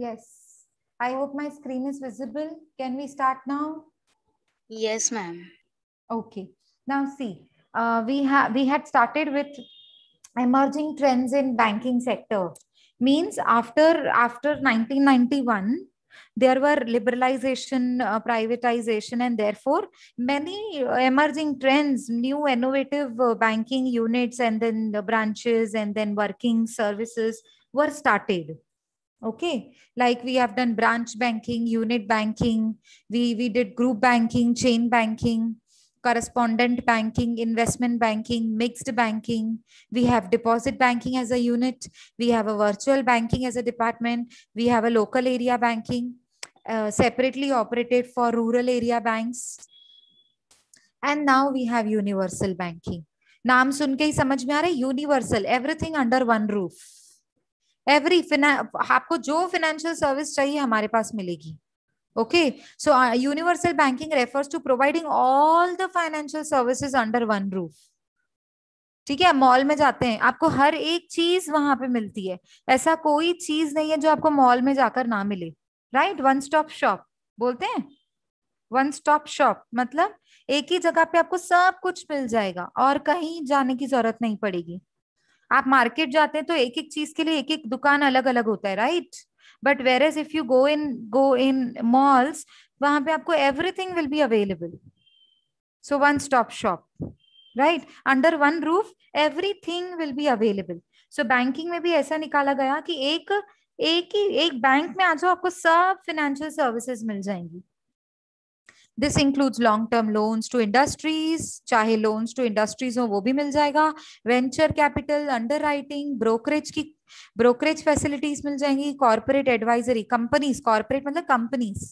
Yes. I hope my screen is visible. Can we start now? Yes, ma'am. Okay. Now see, uh, we, ha we had started with emerging trends in banking sector. Means after, after 1991, there were liberalization, uh, privatization, and therefore many uh, emerging trends, new innovative uh, banking units, and then the branches, and then working services were started okay like we have done branch banking unit banking we we did group banking chain banking correspondent banking investment banking mixed banking we have deposit banking as a unit we have a virtual banking as a department we have a local area banking uh, separately operated for rural area banks and now we have universal banking naam sunke hi samajh mein aa raha universal everything under one roof every आपको जो financial service चाहिए हमारे पास मिलेगी okay so universal banking refers to providing all the financial services under one roof ठीक है mall में जाते हैं आपको हर एक चीज वहां पे मिलती है ऐसा कोई चीज नहीं है जो आपको मॉल में जाकर ना मिले राइट वन स्टॉप शॉप बोलते हैं वन स्टॉप शॉप मतलब एक ही जगह पे आपको सब कुछ मिल जाएगा और कहीं जाने की जरूरत नहीं पड़ेगी आप मार्केट जाते हैं तो एक एक चीज के लिए एक एक दुकान अलग अलग होता है right but whereas if you go in go in malls वहां पे आपको everything will be available so one stop shop right under one roof everything will be available so banking में भी ऐसा निकाला गया कि एक एक ही एक बैंक में आ जाओ आपको सब फिनेंशियल सर्विसेज मिल जाएंगी this includes long term loans to industries चाहे लोन्स टू इंडस्ट्रीज हो वो भी मिल जाएगा venture capital underwriting brokerage की ब्रोकरेज फैसिलिटीज मिल जाएंगी कॉर्पोरेट एडवाइजरी कंपनीज कॉर्पोरेट मतलब कंपनीज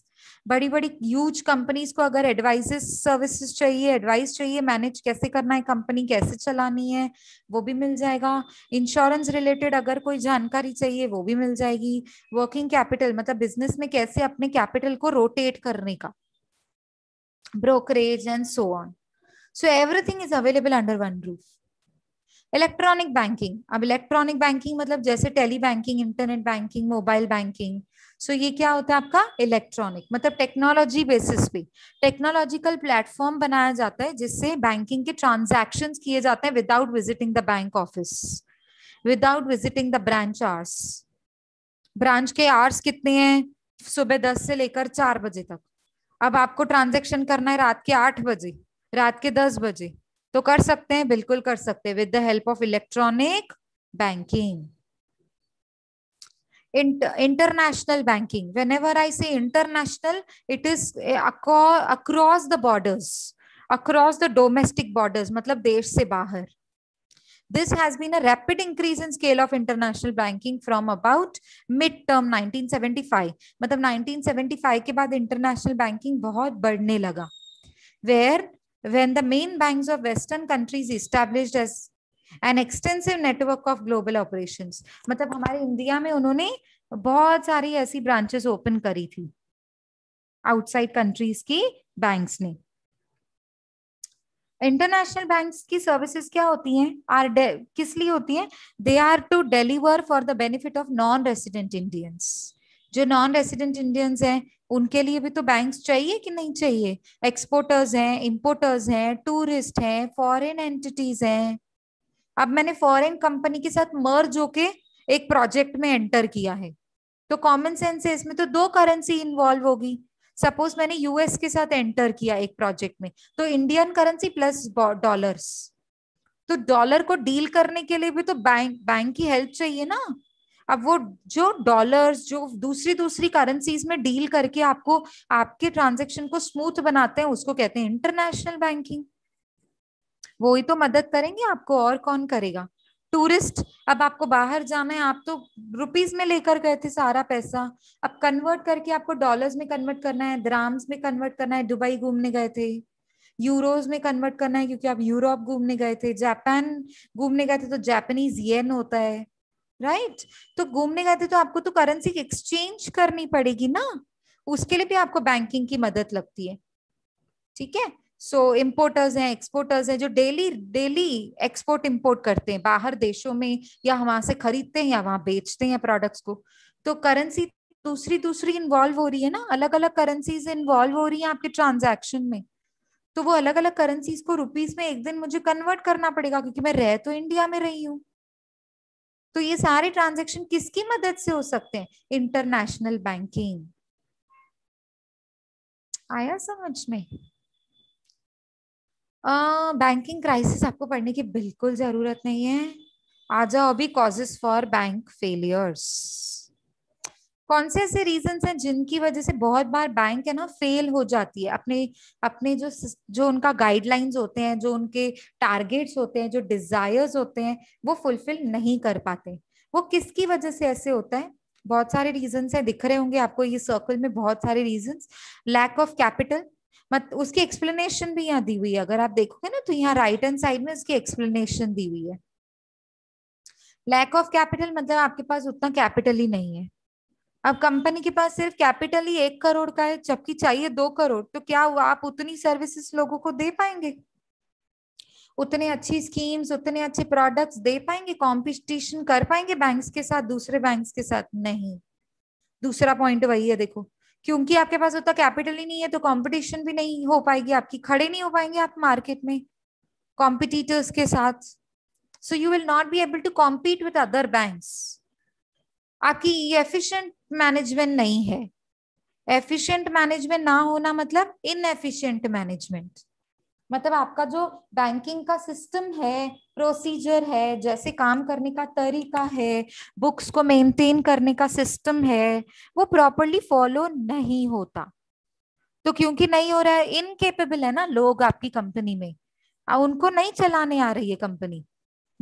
बड़ी बड़ी ह्यूज कंपनीज को अगर एडवाइजेस सर्विसेज चाहिए एडवाइस चाहिए मैनेज कैसे करना है कंपनी कैसे चलानी है वो भी मिल जाएगा इंश्योरेंस रिलेटेड अगर कोई जानकारी चाहिए वो भी मिल जाएगी वर्किंग कैपिटल मतलब बिजनेस में कैसे अपने कैपिटल को रोटेट करने का brokerage and so on. So everything is available under one roof. Electronic banking अब इलेक्ट्रॉनिक बैंकिंग मतलब जैसे tele banking internet banking mobile banking so ये क्या होता है आपका इलेक्ट्रॉनिक मतलब टेक्नोलॉजी बेसिस पे टेक्नोलॉजिकल प्लेटफॉर्म बनाया जाता है जिससे बैंकिंग के ट्रांजैक्शन किए जाते हैं without visiting the bank office without visiting the branch hours branch के आवर्स कितने हैं सुबह दस से लेकर चार बजे तक अब आपको ट्रांजेक्शन करना है रात के आठ बजे रात के दस बजे तो कर सकते हैं बिल्कुल कर सकते हैं with the help of electronic banking international banking whenever I say international it is across the borders across the domestic borders मतलब देश से बाहर This has been a rapid increase in scale of international banking from about mid term 1975. matlab 1975 ke baad international banking bahut badhne laga Where when the main banks of Western countries established as an extensive network of global operations. matlab hamare india mein unhone bahut sari aisi branches open kari thi outside countries ki banks ne international banks की services क्या होती हैं आर किस लिए होती हैं they are to deliver for the benefit of non resident Indians जो नॉन रेसिडेंट इंडियंस हैं उनके लिए भी तो बैंक्स चाहिए कि नहीं चाहिए एक्सपोर्टर्स हैं इंपोर्टर्स हैं टूरिस्ट हैं फॉरेन एंटिटीज हैं अब मैंने फॉरेन कंपनी के साथ मर्ज होके एक प्रोजेक्ट में एंटर किया है तो कॉमन सेंस है इसमें तो दो करेंसी इन्वॉल्व होगी सपोज मैंने यूएस के साथ एंटर किया एक प्रोजेक्ट में तो इंडियन करेंसी प्लस डॉलर्स तो डॉलर को डील करने के लिए भी तो बैंक बैंक की हेल्प चाहिए ना अब वो जो डॉलर्स जो दूसरी दूसरी करेंसीज में डील करके आपको आपके ट्रांजेक्शन को स्मूथ बनाते हैं उसको कहते हैं इंटरनेशनल बैंकिंग वो ही तो मदद करेंगे आपको और कौन करेगा टूरिस्ट अब आपको बाहर जाना है आप तो रुपीस में लेकर गए थे सारा पैसा अब कन्वर्ट करके आपको डॉलर्स में कन्वर्ट करना है द्राम्स में कन्वर्ट करना है दुबई घूमने गए थे यूरोज में कन्वर्ट करना है क्योंकि आप यूरोप घूमने गए थे जापान घूमने गए थे तो जापानीज येन होता है राइट right? तो घूमने गए थे तो आपको तो करेंसी एक्सचेंज करनी पड़ेगी ना उसके लिए भी आपको बैंकिंग की मदद लगती है ठीक है सो so, इम्पोर्टर्स हैं एक्सपोर्टर्स हैं जो डेली डेली एक्सपोर्ट इम्पोर्ट करते हैं बाहर देशों में या वहां से खरीदते हैं या वहां बेचते हैं प्रोडक्ट्स को तो करेंसी दूसरी दूसरी इन्वॉल्व हो रही है ना अलग अलग करेंसीज इन्वॉल्व हो रही है आपके ट्रांजेक्शन में तो वो अलग अलग करेंसीज को रुपीज में एक दिन मुझे कन्वर्ट करना पड़ेगा क्योंकि मैं रह तो इंडिया में रही हूँ तो ये सारे ट्रांजेक्शन किसकी मदद से हो सकते हैं इंटरनेशनल बैंकिंग आया समझ में बैंकिंग क्राइसिस आपको पढ़ने की बिल्कुल जरूरत नहीं है आ जाओ अभी कॉजेस फॉर बैंक फेलियर्स कौन से ऐसे रीजन हैं जिनकी वजह से बहुत बार बैंक है ना फेल हो जाती है अपने अपने जो जो उनका गाइडलाइंस होते हैं जो उनके टारगेट्स होते हैं जो डिजायर्स होते हैं वो फुलफिल नहीं कर पाते वो किसकी वजह से ऐसे होता है बहुत सारे रीजन्स हैं दिख रहे होंगे आपको ये सर्कल में बहुत सारे रीजन लैक ऑफ कैपिटल मत उसकी एक्सप्लेनेशन भी यहाँ दी हुई है अगर आप देखोगे ना तो यहाँ राइट हैंड साइड में उसकी एक्सप्लेनेशन दी हुई है लैक ऑफ कैपिटल मतलब आपके पास उतना कैपिटल ही नहीं है अब कंपनी के पास सिर्फ कैपिटल ही एक करोड़ का है जबकि चाहिए दो करोड़ तो क्या हुआ आप उतनी सर्विसेज लोगों को दे पाएंगे उतने अच्छी स्कीम्स उतने अच्छे प्रोडक्ट्स दे पाएंगे कंपटीशन कर पाएंगे बैंक्स के साथ दूसरे बैंक्स के साथ नहीं दूसरा पॉइंट वही है देखो क्योंकि आपके पास उतना कैपिटल ही नहीं है तो कंपटीशन भी नहीं हो पाएगी आपकी खड़े नहीं हो पाएंगे आप मार्केट में कॉम्पिटिटर्स के साथ so you will not be able to compete with other bank आपकी एफिशिएंट मैनेजमेंट नहीं है एफिशिएंट मैनेजमेंट ना होना मतलब इनएफिशिएंट मैनेजमेंट मतलब आपका जो बैंकिंग का सिस्टम है प्रोसीजर है जैसे काम करने का तरीका है बुक्स को मेंटेन करने का सिस्टम है वो प्रॉपरली फॉलो नहीं होता तो क्योंकि नहीं हो रहा है इनकेपेबल है ना लोग आपकी कंपनी में उनको नहीं चलाने आ रही है कंपनी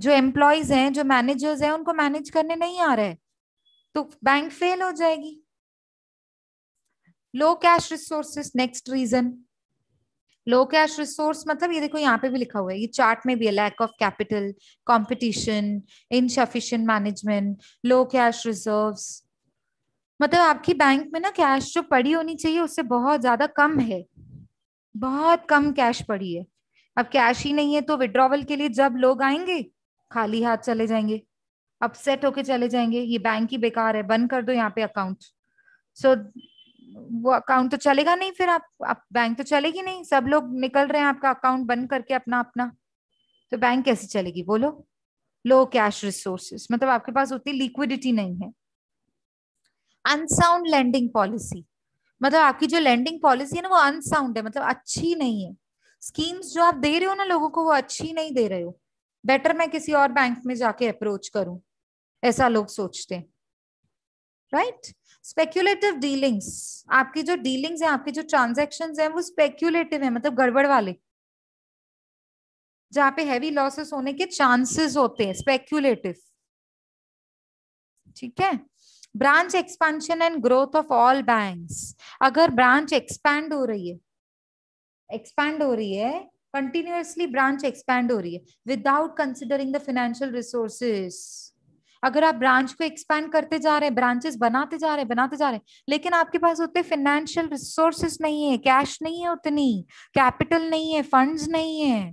जो एम्प्लॉयज हैं जो मैनेजर्स हैं उनको मैनेज करने नहीं आ रहा है तो बैंक फेल हो जाएगी low cash resources next reason low cash resource मतलब ये देखो यहाँ पे भी लिखा हुआ है ये चार्ट में भी है lack of capital competition insufficient management low cash reserves मतलब आपकी बैंक में ना कैश जो पड़ी होनी चाहिए उससे बहुत ज्यादा कम है बहुत कम कैश पड़ी है अब कैश ही नहीं है तो विड्रॉवल के लिए जब लोग आएंगे खाली हाथ चले जाएंगे अपसेट होके चले जाएंगे ये बैंक ही बेकार है बंद कर दो यहाँ पे अकाउंट सो so, वो अकाउंट तो चलेगा नहीं फिर आप आप बैंक तो चलेगी नहीं सब लोग निकल रहे हैं आपका अकाउंट बंद करके अपना अपना तो बैंक कैसे चलेगी बोलो लो कैश रिसोर्सेस मतलब आपके पास उतनी लिक्विडिटी नहीं है अनसाउंड लैंडिंग पॉलिसी मतलब आपकी जो लैंडिंग पॉलिसी है ना वो अनसाउंड है मतलब अच्छी नहीं है स्कीम्स जो आप दे रहे हो ना लोगों को वो अच्छी नहीं दे रहे हो बेटर मैं किसी और बैंक में जाके अप्रोच करूं ऐसा लोग सोचते हैं राइट right? स्पेक्यूलेटिव डीलिंग्स आपकी जो डीलिंग्स है आपके जो ट्रांजेक्शन है वो स्पेक्यूलेटिव है मतलब गड़बड़ वाले जहां पे हैवी लॉसेस होने के चांसेस होते हैं स्पेक्यूलेटिव ठीक है branch expansion and growth of all banks अगर ब्रांच एक्सपैंड हो रही है एक्सपैंड हो रही है कंटिन्यूसली ब्रांच एक्सपैंड हो रही है without considering the financial resources अगर आप ब्रांच को एक्सपैंड करते जा रहे हैं ब्रांचेस बनाते जा रहे हैं बनाते जा रहे हैं लेकिन आपके पास उतने फिनेंशियल रिसोर्सेस नहीं है कैश नहीं है उतनी कैपिटल नहीं है फंड्स नहीं है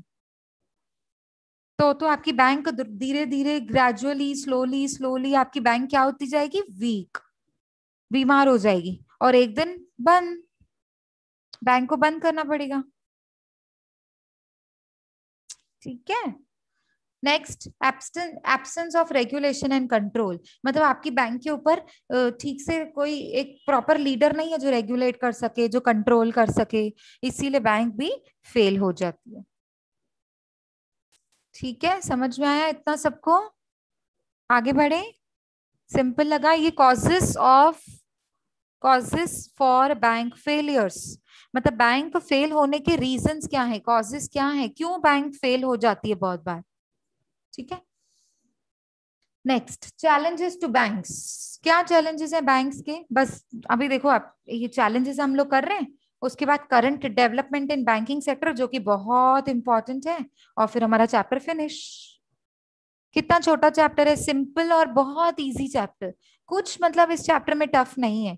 तो तो आपकी बैंक धीरे धीरे ग्रेजुअली स्लोली स्लोली आपकी बैंक क्या होती जाएगी वीक बीमार हो जाएगी और एक दिन बंद बैंक को बंद करना पड़ेगा ठीक है next absence of regulation and control मतलब आपकी बैंक के ऊपर ठीक से कोई एक प्रॉपर लीडर नहीं है जो रेगुलेट कर सके जो कंट्रोल कर सके इसीलिए बैंक भी फेल हो जाती है ठीक है समझ में आया इतना सबको आगे बढ़े सिंपल लगा ये causes of causes for bank failures मतलब बैंक फेल होने के रीजंस क्या है कॉजेस क्या है क्यों बैंक फेल हो जाती है बहुत बार ठीक है नेक्स्ट चैलेंजेस टू बैंक्स क्या चैलेंजेस हैं बैंक्स के बस अभी देखो आप ये चैलेंजेस हम लोग कर रहे हैं उसके बाद current development in banking sector जो कि बहुत इंपॉर्टेंट है और फिर हमारा चैप्टर फिनिश कितना छोटा चैप्टर है सिंपल और बहुत इजी चैप्टर कुछ मतलब इस चैप्टर में टफ नहीं है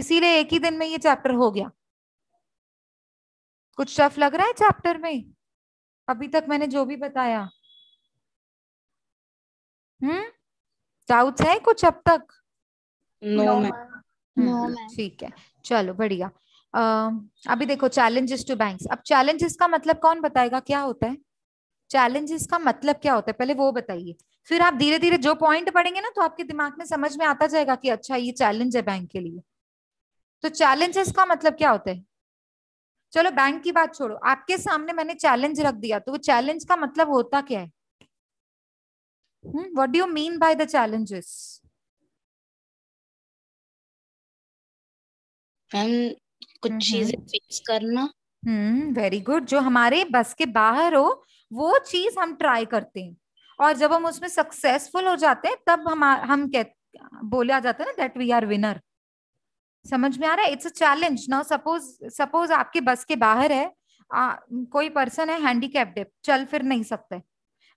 इसीलिए एक ही दिन में ये चैप्टर हो गया कुछ टफ लग रहा है चैप्टर में अभी तक मैंने जो भी बताया हम्म डाउट्स है कुछ अब तक नो मैम हम्म, हम्म, ठीक है चलो बढ़िया अभी देखो चैलेंजेस टू बैंक्स अब चैलेंजेस का मतलब कौन बताएगा क्या होता है चैलेंजेस का मतलब क्या होता है पहले वो बताइए फिर आप धीरे धीरे जो पॉइंट पढ़ेंगे ना तो आपके दिमाग में समझ में आता जाएगा कि अच्छा ये चैलेंज है बैंक के लिए तो चैलेंजेस का मतलब क्या होता है चलो बैंक की बात छोड़ो आपके सामने मैंने चैलेंज रख दिया तो वो चैलेंज का मतलब होता क्या है Hmm? What do you mean by the challenges? um कुछ हम्म, चीजें फेस हम्म। करना हम्म वेरी गुड जो हमारे बस के बाहर हो वो चीज हम ट्राई करते हैं और जब हम उसमें सक्सेसफुल हो जाते हैं तब हम हम कह आ जाते हैं ना दैट वी आर विनर समझ में आ रहा है it's a challenge now suppose suppose आपके बस के बाहर है आ, कोई पर्सन है हैंडीकैप्ड चल फिर नहीं सकते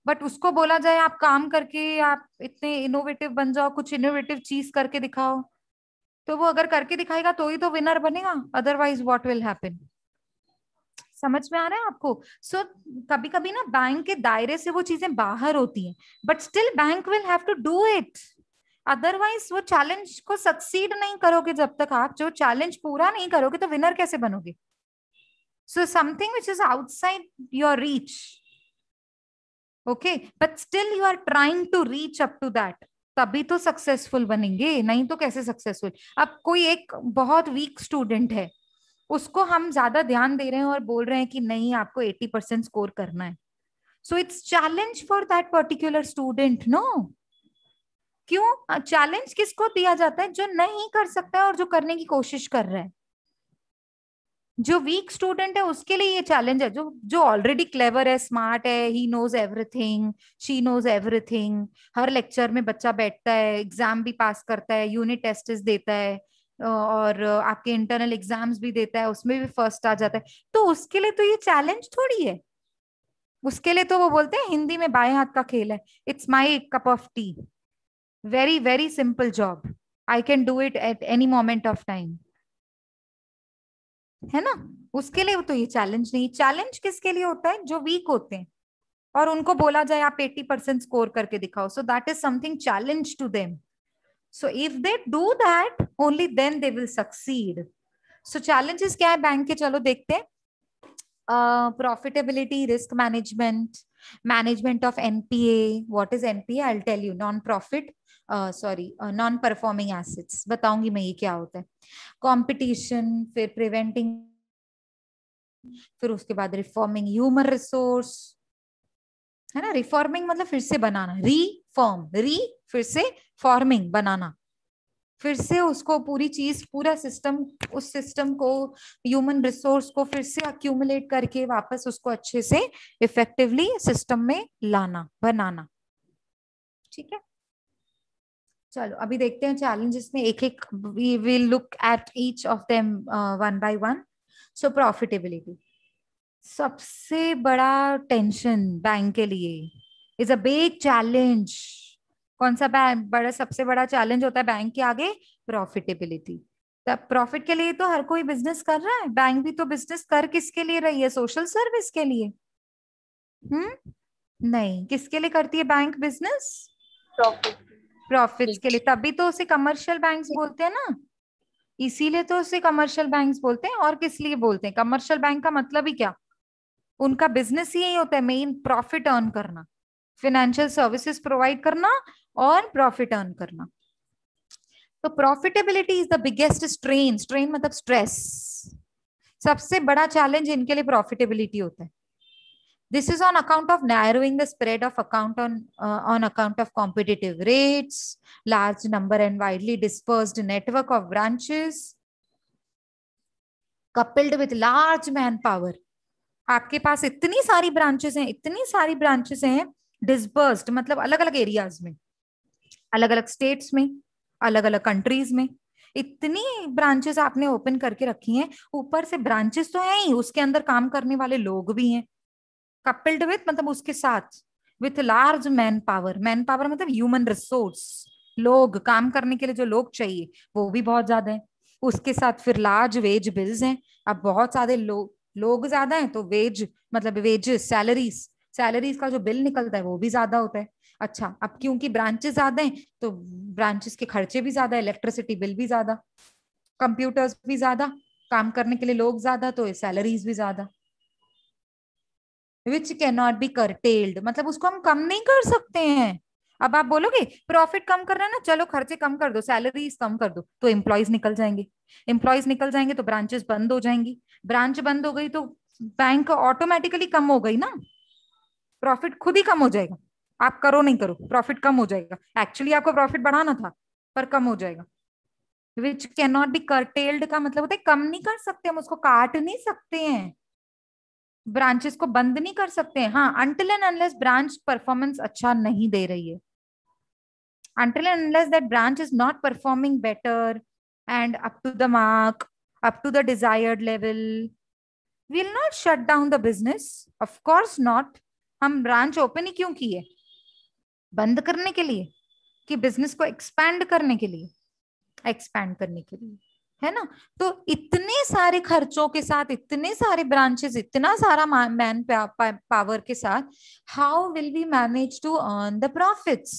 बट उसको बोला जाए आप काम करके आप इतने इनोवेटिव बन जाओ कुछ इनोवेटिव चीज करके दिखाओ तो वो अगर करके दिखाएगा तो ही तो विनर बनेगा अदरवाइज व्हाट विल हैपन समझ में आ रहा है आपको सो so, कभी कभी ना बैंक के दायरे से वो चीजें बाहर होती हैं but still bank will have to do it otherwise वो चैलेंज को सक्सीड नहीं करोगे जब तक आप जो चैलेंज पूरा नहीं करोगे तो विनर कैसे बनोगे so something which is outside your reach okay but still you are trying to reach up to that तभी तो सक्सेसफुल बनेंगे नहीं तो कैसे सक्सेसफुल अब कोई एक बहुत वीक स्टूडेंट है उसको हम ज्यादा ध्यान दे रहे हैं और बोल रहे हैं कि नहीं आपको 80 परसेंट स्कोर करना है so it's challenge for that particular student no क्यों चैलेंज किसको दिया जाता है जो नहीं कर सकता है और जो करने की कोशिश कर रहा है जो वीक स्टूडेंट है उसके लिए ये चैलेंज है जो जो ऑलरेडी क्लेवर है स्मार्ट है he knows everything she knows everything हर लेक्चर में बच्चा बैठता है एग्जाम भी पास करता है यूनिट टेस्ट देता है और आपके इंटरनल एग्जाम्स भी देता है उसमें भी फर्स्ट आ जाता है तो उसके लिए तो ये चैलेंज थोड़ी है उसके लिए तो वो बोलते हैं हिंदी में बाएं हाथ का खेल है it's my cup of tea very very simple job I can do it at any moment of time है ना उसके लिए तो ये चैलेंज नहीं चैलेंज किसके लिए होता है जो वीक होते हैं और उनको बोला जाए आप एट्टी परसेंट स्कोर करके दिखाओ so that is something challenge to them so if they do that only then they will succeed so challenges क्या है बैंक के चलो देखते हैं profitability risk management management of NPA what is NPA I tell you non profit sorry non performing assets बताऊंगी मैं ये क्या होता है कंपटीशन फिर प्रिवेंटिंग फिर उसके बाद रिफॉर्मिंग ह्यूमन रिसोर्स है ना रिफॉर्मिंग मतलब फिर से बनाना रीफॉर्म री फिर से फॉर्मिंग बनाना फिर से उसको पूरी चीज पूरा सिस्टम उस सिस्टम को ह्यूमन रिसोर्स को फिर से अक्यूमुलेट करके वापस उसको अच्छे से इफेक्टिवली सिस्टम में लाना बनाना ठीक है चलो अभी देखते हैं चैलेंजेस में एक एक we will look at each of them one by one so profitability सबसे बड़ा टेंशन बैंक के लिए इज अ बिग चैलेंज कौन सा बड़ा सबसे बड़ा चैलेंज होता है बैंक के आगे प्रॉफिटेबिलिटी प्रॉफिट के लिए तो हर कोई बिजनेस कर रहा है बैंक भी तो बिजनेस कर किसके लिए रही है सोशल सर्विस के लिए हम्म नहीं किसके लिए करती है बैंक बिजनेस प्रॉफिट प्रॉफिट्स के लिए तभी तो उसे कमर्शियल बैंक्स बोलते हैं ना इसीलिए तो उसे कमर्शियल बैंक्स बोलते हैं और किस लिए बोलते हैं कमर्शियल बैंक का मतलब ही क्या उनका बिजनेस ही यही होता है मेन प्रॉफिट अर्न करना फिनेंशियल सर्विसेज प्रोवाइड करना और प्रॉफिट अर्न करना तो profitability is the biggest strain strain मतलब स्ट्रेस सबसे बड़ा चैलेंज इनके लिए प्रॉफिटेबिलिटी होता है This is on account of narrowing the spread of account on, uh, on account of competitive rates, large number and widely dispersed network of branches, coupled with large manpower. आपके पास इतनी सारी branches हैं इतनी सारी branches हैं डिस्बर्स्ड मतलब अलग अलग एरियाज में अलग अलग स्टेट्स में अलग अलग कंट्रीज में इतनी ब्रांचेस आपने ओपन करके रखी हैं ऊपर से ब्रांचेस तो हैं ही उसके अंदर काम करने वाले लोग भी हैं कपल्ड विथ मतलब उसके साथ with large manpower manpower मतलब ह्यूमन रिसोर्स लोग काम करने के लिए जो लोग चाहिए वो भी बहुत ज्यादा है उसके साथ फिर लार्ज वेज बिल्स हैं अब बहुत सारे लोग लोग ज्यादा हैं तो वेज मतलब वेजेस सैलरीज सैलरीज का जो बिल निकलता है वो भी ज्यादा होता है अच्छा अब क्योंकि ब्रांचेस ज्यादा हैं तो ब्रांचेस के खर्चे भी ज्यादा इलेक्ट्रिसिटी बिल भी ज्यादा कंप्यूटर्स भी ज्यादा काम करने के लिए लोग ज्यादा तो सैलरीज भी ज्यादा विच कैनॉट बी करटेल्ड मतलब उसको हम कम नहीं कर सकते हैं अब आप बोलोगे प्रॉफिट कम करना ना चलो खर्चे कम कर दो सैलरीज कम कर दो तो एम्प्लॉयज निकल जाएंगे एम्प्लॉयज निकल जाएंगे तो ब्रांचेस बंद हो जाएंगी ब्रांच बंद हो गई तो बैंक ऑटोमेटिकली कम हो गई ना प्रॉफिट खुद ही कम हो जाएगा आप करो नहीं करो प्रॉफिट कम हो जाएगा एक्चुअली आपको प्रॉफिट बढ़ाना था पर कम हो जाएगा which can not be curtailed का मतलब होता है कम नहीं कर सकते हम उसको काट नहीं सकते हैं ब्रांचेस को बंद नहीं कर सकते हाँ until and unless branch performance अच्छा नहीं दे रही है until and unless that branch is not performing better and up to the mark up to the desired level will not shut down the business of course not हम branch open ही क्यों किए बंद करने के लिए कि बिजनेस को एक्सपैंड करने के लिए एक्सपैंड करने के लिए है ना तो इतने सारे खर्चों के साथ इतने सारे ब्रांचेस इतना सारा मैन पावर के साथ how will be manage to earn the profits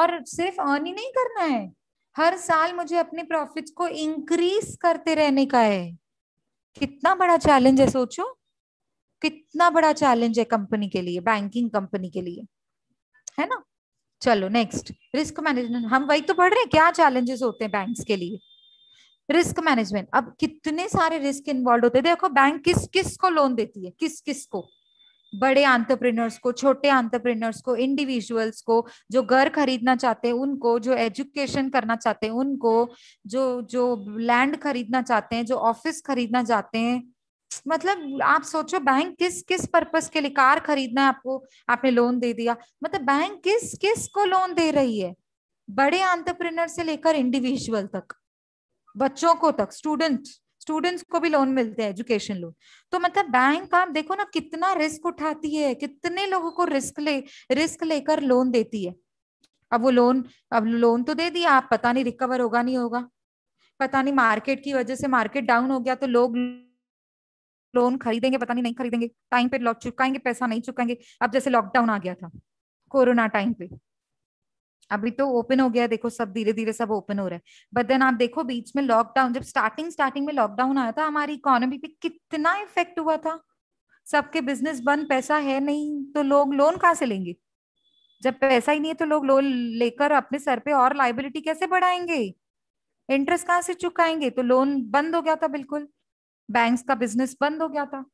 और सिर्फ अर्न ही नहीं करना है हर साल मुझे अपने प्रॉफिट्स को इंक्रीज करते रहने का है कितना बड़ा चैलेंज है सोचो कितना बड़ा चैलेंज है कंपनी के लिए बैंकिंग कंपनी के लिए है ना चलो नेक्स्ट रिस्क मैनेजमेंट हम वही तो पढ़ रहे हैं क्या चैलेंजेस होते हैं बैंक्स के लिए रिस्क मैनेजमेंट अब कितने सारे रिस्क इन्वॉल्व होते हैं देखो बैंक किस किस को लोन देती है किस किस को बड़े आंट्रप्रिनर्स को छोटे आंट्रप्रिनर्स को इंडिविजुअल्स को जो घर खरीदना चाहते हैं उनको जो एजुकेशन करना चाहते हैं उनको जो जो लैंड खरीदना चाहते हैं जो ऑफिस खरीदना चाहते हैं मतलब आप सोचो बैंक किस किस पर्पस के लिए कार खरीदना है आपको आपने लोन दे दिया मतलब बैंक किस किस को लोन दे रही है बड़े आंट्रप्रिनर से लेकर इंडिविजुअल तक बच्चों को तक स्टूडेंट स्टूडेंट्स को भी लोन मिलते हैं एजुकेशन लोन तो मतलब बैंक आप देखो ना कितना रिस्क उठाती है कितने लोगों को रिस्क ले रिस्क लेकर लोन देती है अब वो लोन अब लोन तो दे दिया आप पता नहीं रिकवर होगा नहीं होगा पता नहीं मार्केट की वजह से मार्केट डाउन हो गया तो लोग लोन खरीदेंगे पता नहीं नहीं खरीदेंगे टाइम पे लॉक चुकाएंगे पैसा नहीं चुकाएंगे अब जैसे लॉकडाउन आ गया था कोरोना टाइम पे अभी तो ओपन हो गया देखो सब धीरे धीरे सब ओपन हो रहा है बट देन आप देखो बीच में लॉकडाउन जब स्टार्टिंग स्टार्टिंग में लॉकडाउन आया था हमारी इकोनॉमी पे कितना इफेक्ट हुआ था सबके बिजनेस बंद पैसा है नहीं तो लोग लोन कहाँ से लेंगे जब पैसा ही नहीं है तो लोग लोन लेकर अपने सर पे और लाइबिलिटी कैसे बढ़ाएंगे इंटरेस्ट कहाँ से चुकाएंगे तो लोन बंद हो गया था बिल्कुल बैंक्स का बिजनेस बंद हो गया था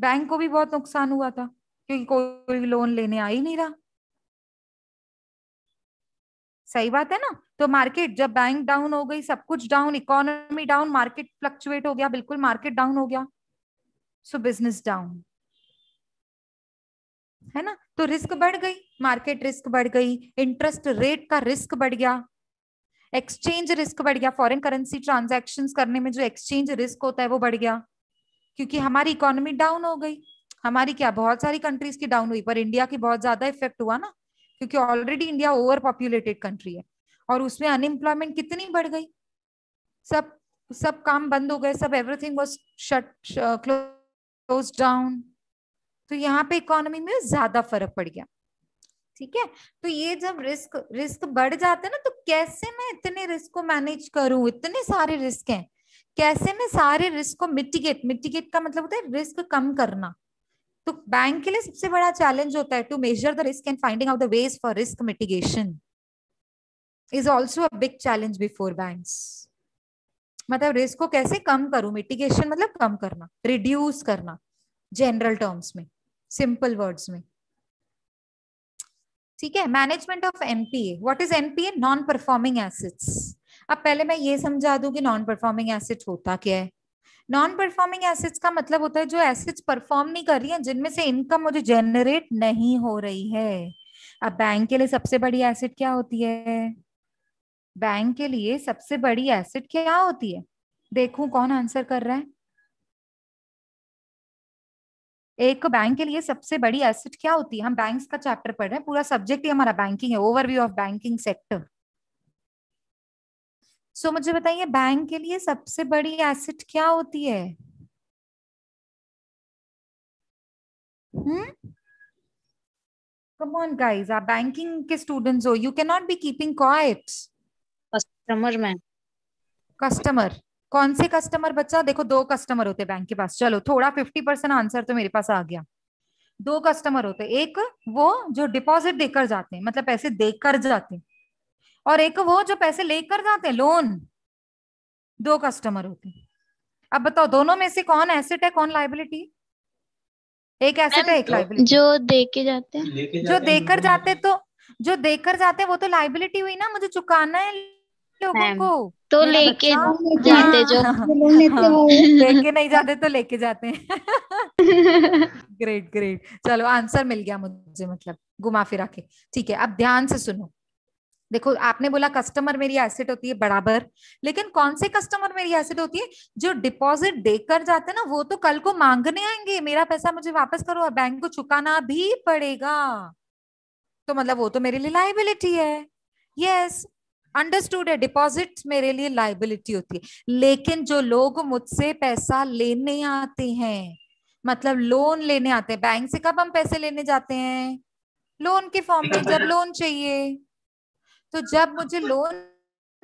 बैंक को भी बहुत नुकसान हुआ था क्योंकि कोई लोन लेने आ ही नहीं रहा सही बात है ना तो मार्केट जब बैंक डाउन हो गई सब कुछ down economy down market fluctuate हो गया बिल्कुल मार्केट डाउन हो गया सो बिजनेस डाउन है ना तो रिस्क बढ़ गई मार्केट रिस्क बढ़ गई इंटरेस्ट रेट का रिस्क बढ़ गया एक्सचेंज रिस्क बढ़ गया फॉरेन करेंसी ट्रांजेक्शन करने में जो एक्सचेंज रिस्क होता है वो बढ़ गया क्योंकि हमारी इकोनॉमी डाउन हो गई हमारी क्या बहुत सारी कंट्रीज की डाउन हुई पर इंडिया की बहुत ज्यादा इफेक्ट हुआ ना क्योंकि already India over populated country है और उसमें अनएम्प्लॉयमेंट कितनी बढ़ गई सब सब काम बंद हो गए सब everything was shut close down तो यहाँ पे इकोनॉमी में ज्यादा फर्क पड़ गया ठीक है तो ये जब रिस्क रिस्क बढ़ जाते हैं ना तो कैसे मैं इतने रिस्क को मैनेज करूं इतने सारे रिस्क हैं कैसे मैं सारे रिस्क को मिटिगेट मिटिगेट का मतलब होता है रिस्क कम करना तो बैंक के लिए सबसे बड़ा चैलेंज होता है to measure the risk and finding out the ways for risk mitigation is also a big challenge before bank मतलब रिस्क को कैसे कम करूं मिटिगेशन मतलब कम करना रिड्यूस करना जनरल टर्म्स में सिंपल वर्ड्स में ठीक है management of NPA what is NPA non performing assets अब पहले मैं ये समझा दूं कि नॉन परफॉर्मिंग एसिड होता क्या है नॉन परफॉर्मिंग एसिड्स का मतलब होता है जो एसेट्स परफॉर्म नहीं कर रही हैं जिनमें से इनकम मुझे जनरेट नहीं हो रही है अब बैंक के लिए सबसे बड़ी एसिड क्या होती है बैंक के लिए सबसे बड़ी एसिड क्या होती है देखू कौन आंसर कर रहा है एक बैंक के लिए सबसे बड़ी एसेट क्या होती है हम बैंक का चैप्टर पढ़ रहे हैं पूरा सब्जेक्ट ही हमारा बैंकिंग है overview of banking sector so मुझे बताइए बैंक के लिए सबसे बड़ी एसेट क्या होती है हम्म कम ऑन गाइस आप बैंकिंग के स्टूडेंट्स हो you can not be keeping quiet customer ma'am customer कौन से कस्टमर बच्चा देखो दो कस्टमर होते बैंक के पास चलो थोड़ा फिफ्टी परसेंट आंसर तो मेरे पास आ गया दो कस्टमर होते एक वो जो डिपॉजिट देकर जाते हैं मतलब पैसे देकर जाते हैं और एक वो जो पैसे लेकर जाते हैं लोन दो कस्टमर होते अब बताओ दोनों में से कौन एसेट है कौन लाइबिलिटी एक एसेट है एक लाइबिलिटी जो दे के जाते हैं जो देकर जाते तो जो देकर जाते वो तो लाइबिलिटी हुई ना मुझे चुकाना है लोगों को तो लेके जाते जो हाँ। हाँ। लेके नहीं जाते तो लेके जाते हैं ग्रेट ग्रेट चलो आंसर मिल गया मुझे मतलब घुमा फिरा के ठीक है अब ध्यान से सुनो देखो आपने बोला कस्टमर मेरी एसेट होती है बराबर लेकिन कौन से कस्टमर मेरी एसेट होती है जो डिपॉजिट देकर जाते हैं ना वो तो कल को मांगने आएंगे मेरा पैसा मुझे वापस करो और बैंक को चुकाना भी पड़ेगा तो मतलब वो तो मेरे लिए लाइबिलिटी है यस yes, अंडरस्टूड है डिपॉजिट मेरे लिए लाइबिलिटी होती है लेकिन जो लोग मुझसे पैसा लेने आते हैं मतलब लोन लेने आते हैं बैंक से कब हम पैसे लेने जाते हैं लोन के फॉर्म में जब लोन चाहिए तो जब मुझे लोन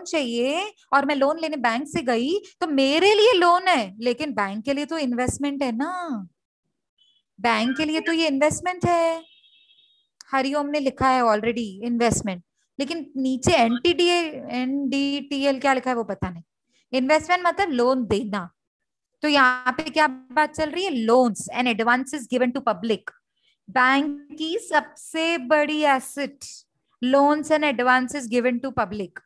चाहिए और मैं लोन लेने बैंक से गई तो मेरे लिए लोन है लेकिन बैंक के लिए तो इन्वेस्टमेंट है ना बैंक के लिए तो ये इन्वेस्टमेंट है हरिओम ने लिखा है ऑलरेडी इन्वेस्टमेंट लेकिन नीचे एनटीडीए एनडीटीएल क्या लिखा है वो पता नहीं इन्वेस्टमेंट मतलब लोन देना तो यहाँ पे क्या बात चल रही है loans and advances given to public bank की सबसे बड़ी asset loans and advances given to public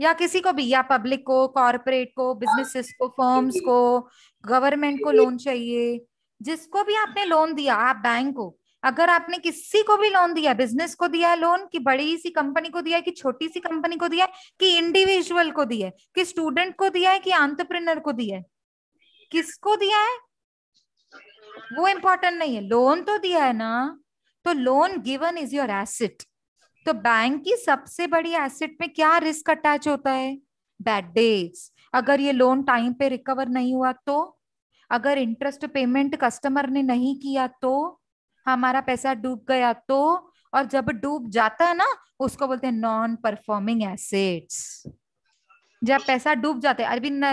या किसी को भी या पब्लिक को कॉरपोरेट को बिजनेसेस को फर्म्स को गवर्नमेंट को लोन चाहिए जिसको भी आपने लोन दिया आप बैंक को अगर आपने किसी को भी लोन दिया बिजनेस को दिया है लोन कि बड़ी सी कंपनी को दिया है कि छोटी सी कंपनी को दिया है कि इंडिविजुअल को दिया है कि स्टूडेंट को दिया है कि आंट्रप्रिनर को दिया है किसको दिया है वो इंपॉर्टेंट नहीं है लोन तो दिया है ना तो loan given is your asset तो बैंक की सबसे बड़ी एसेट में क्या रिस्क अटैच होता है बैड डेज अगर ये लोन टाइम पे रिकवर नहीं हुआ तो अगर इंटरेस्ट पेमेंट कस्टमर ने नहीं किया तो हमारा पैसा डूब गया तो और जब डूब जाता है ना उसको बोलते हैं नॉन परफॉर्मिंग एसेट्स जब पैसा डूब जाते है अरविंद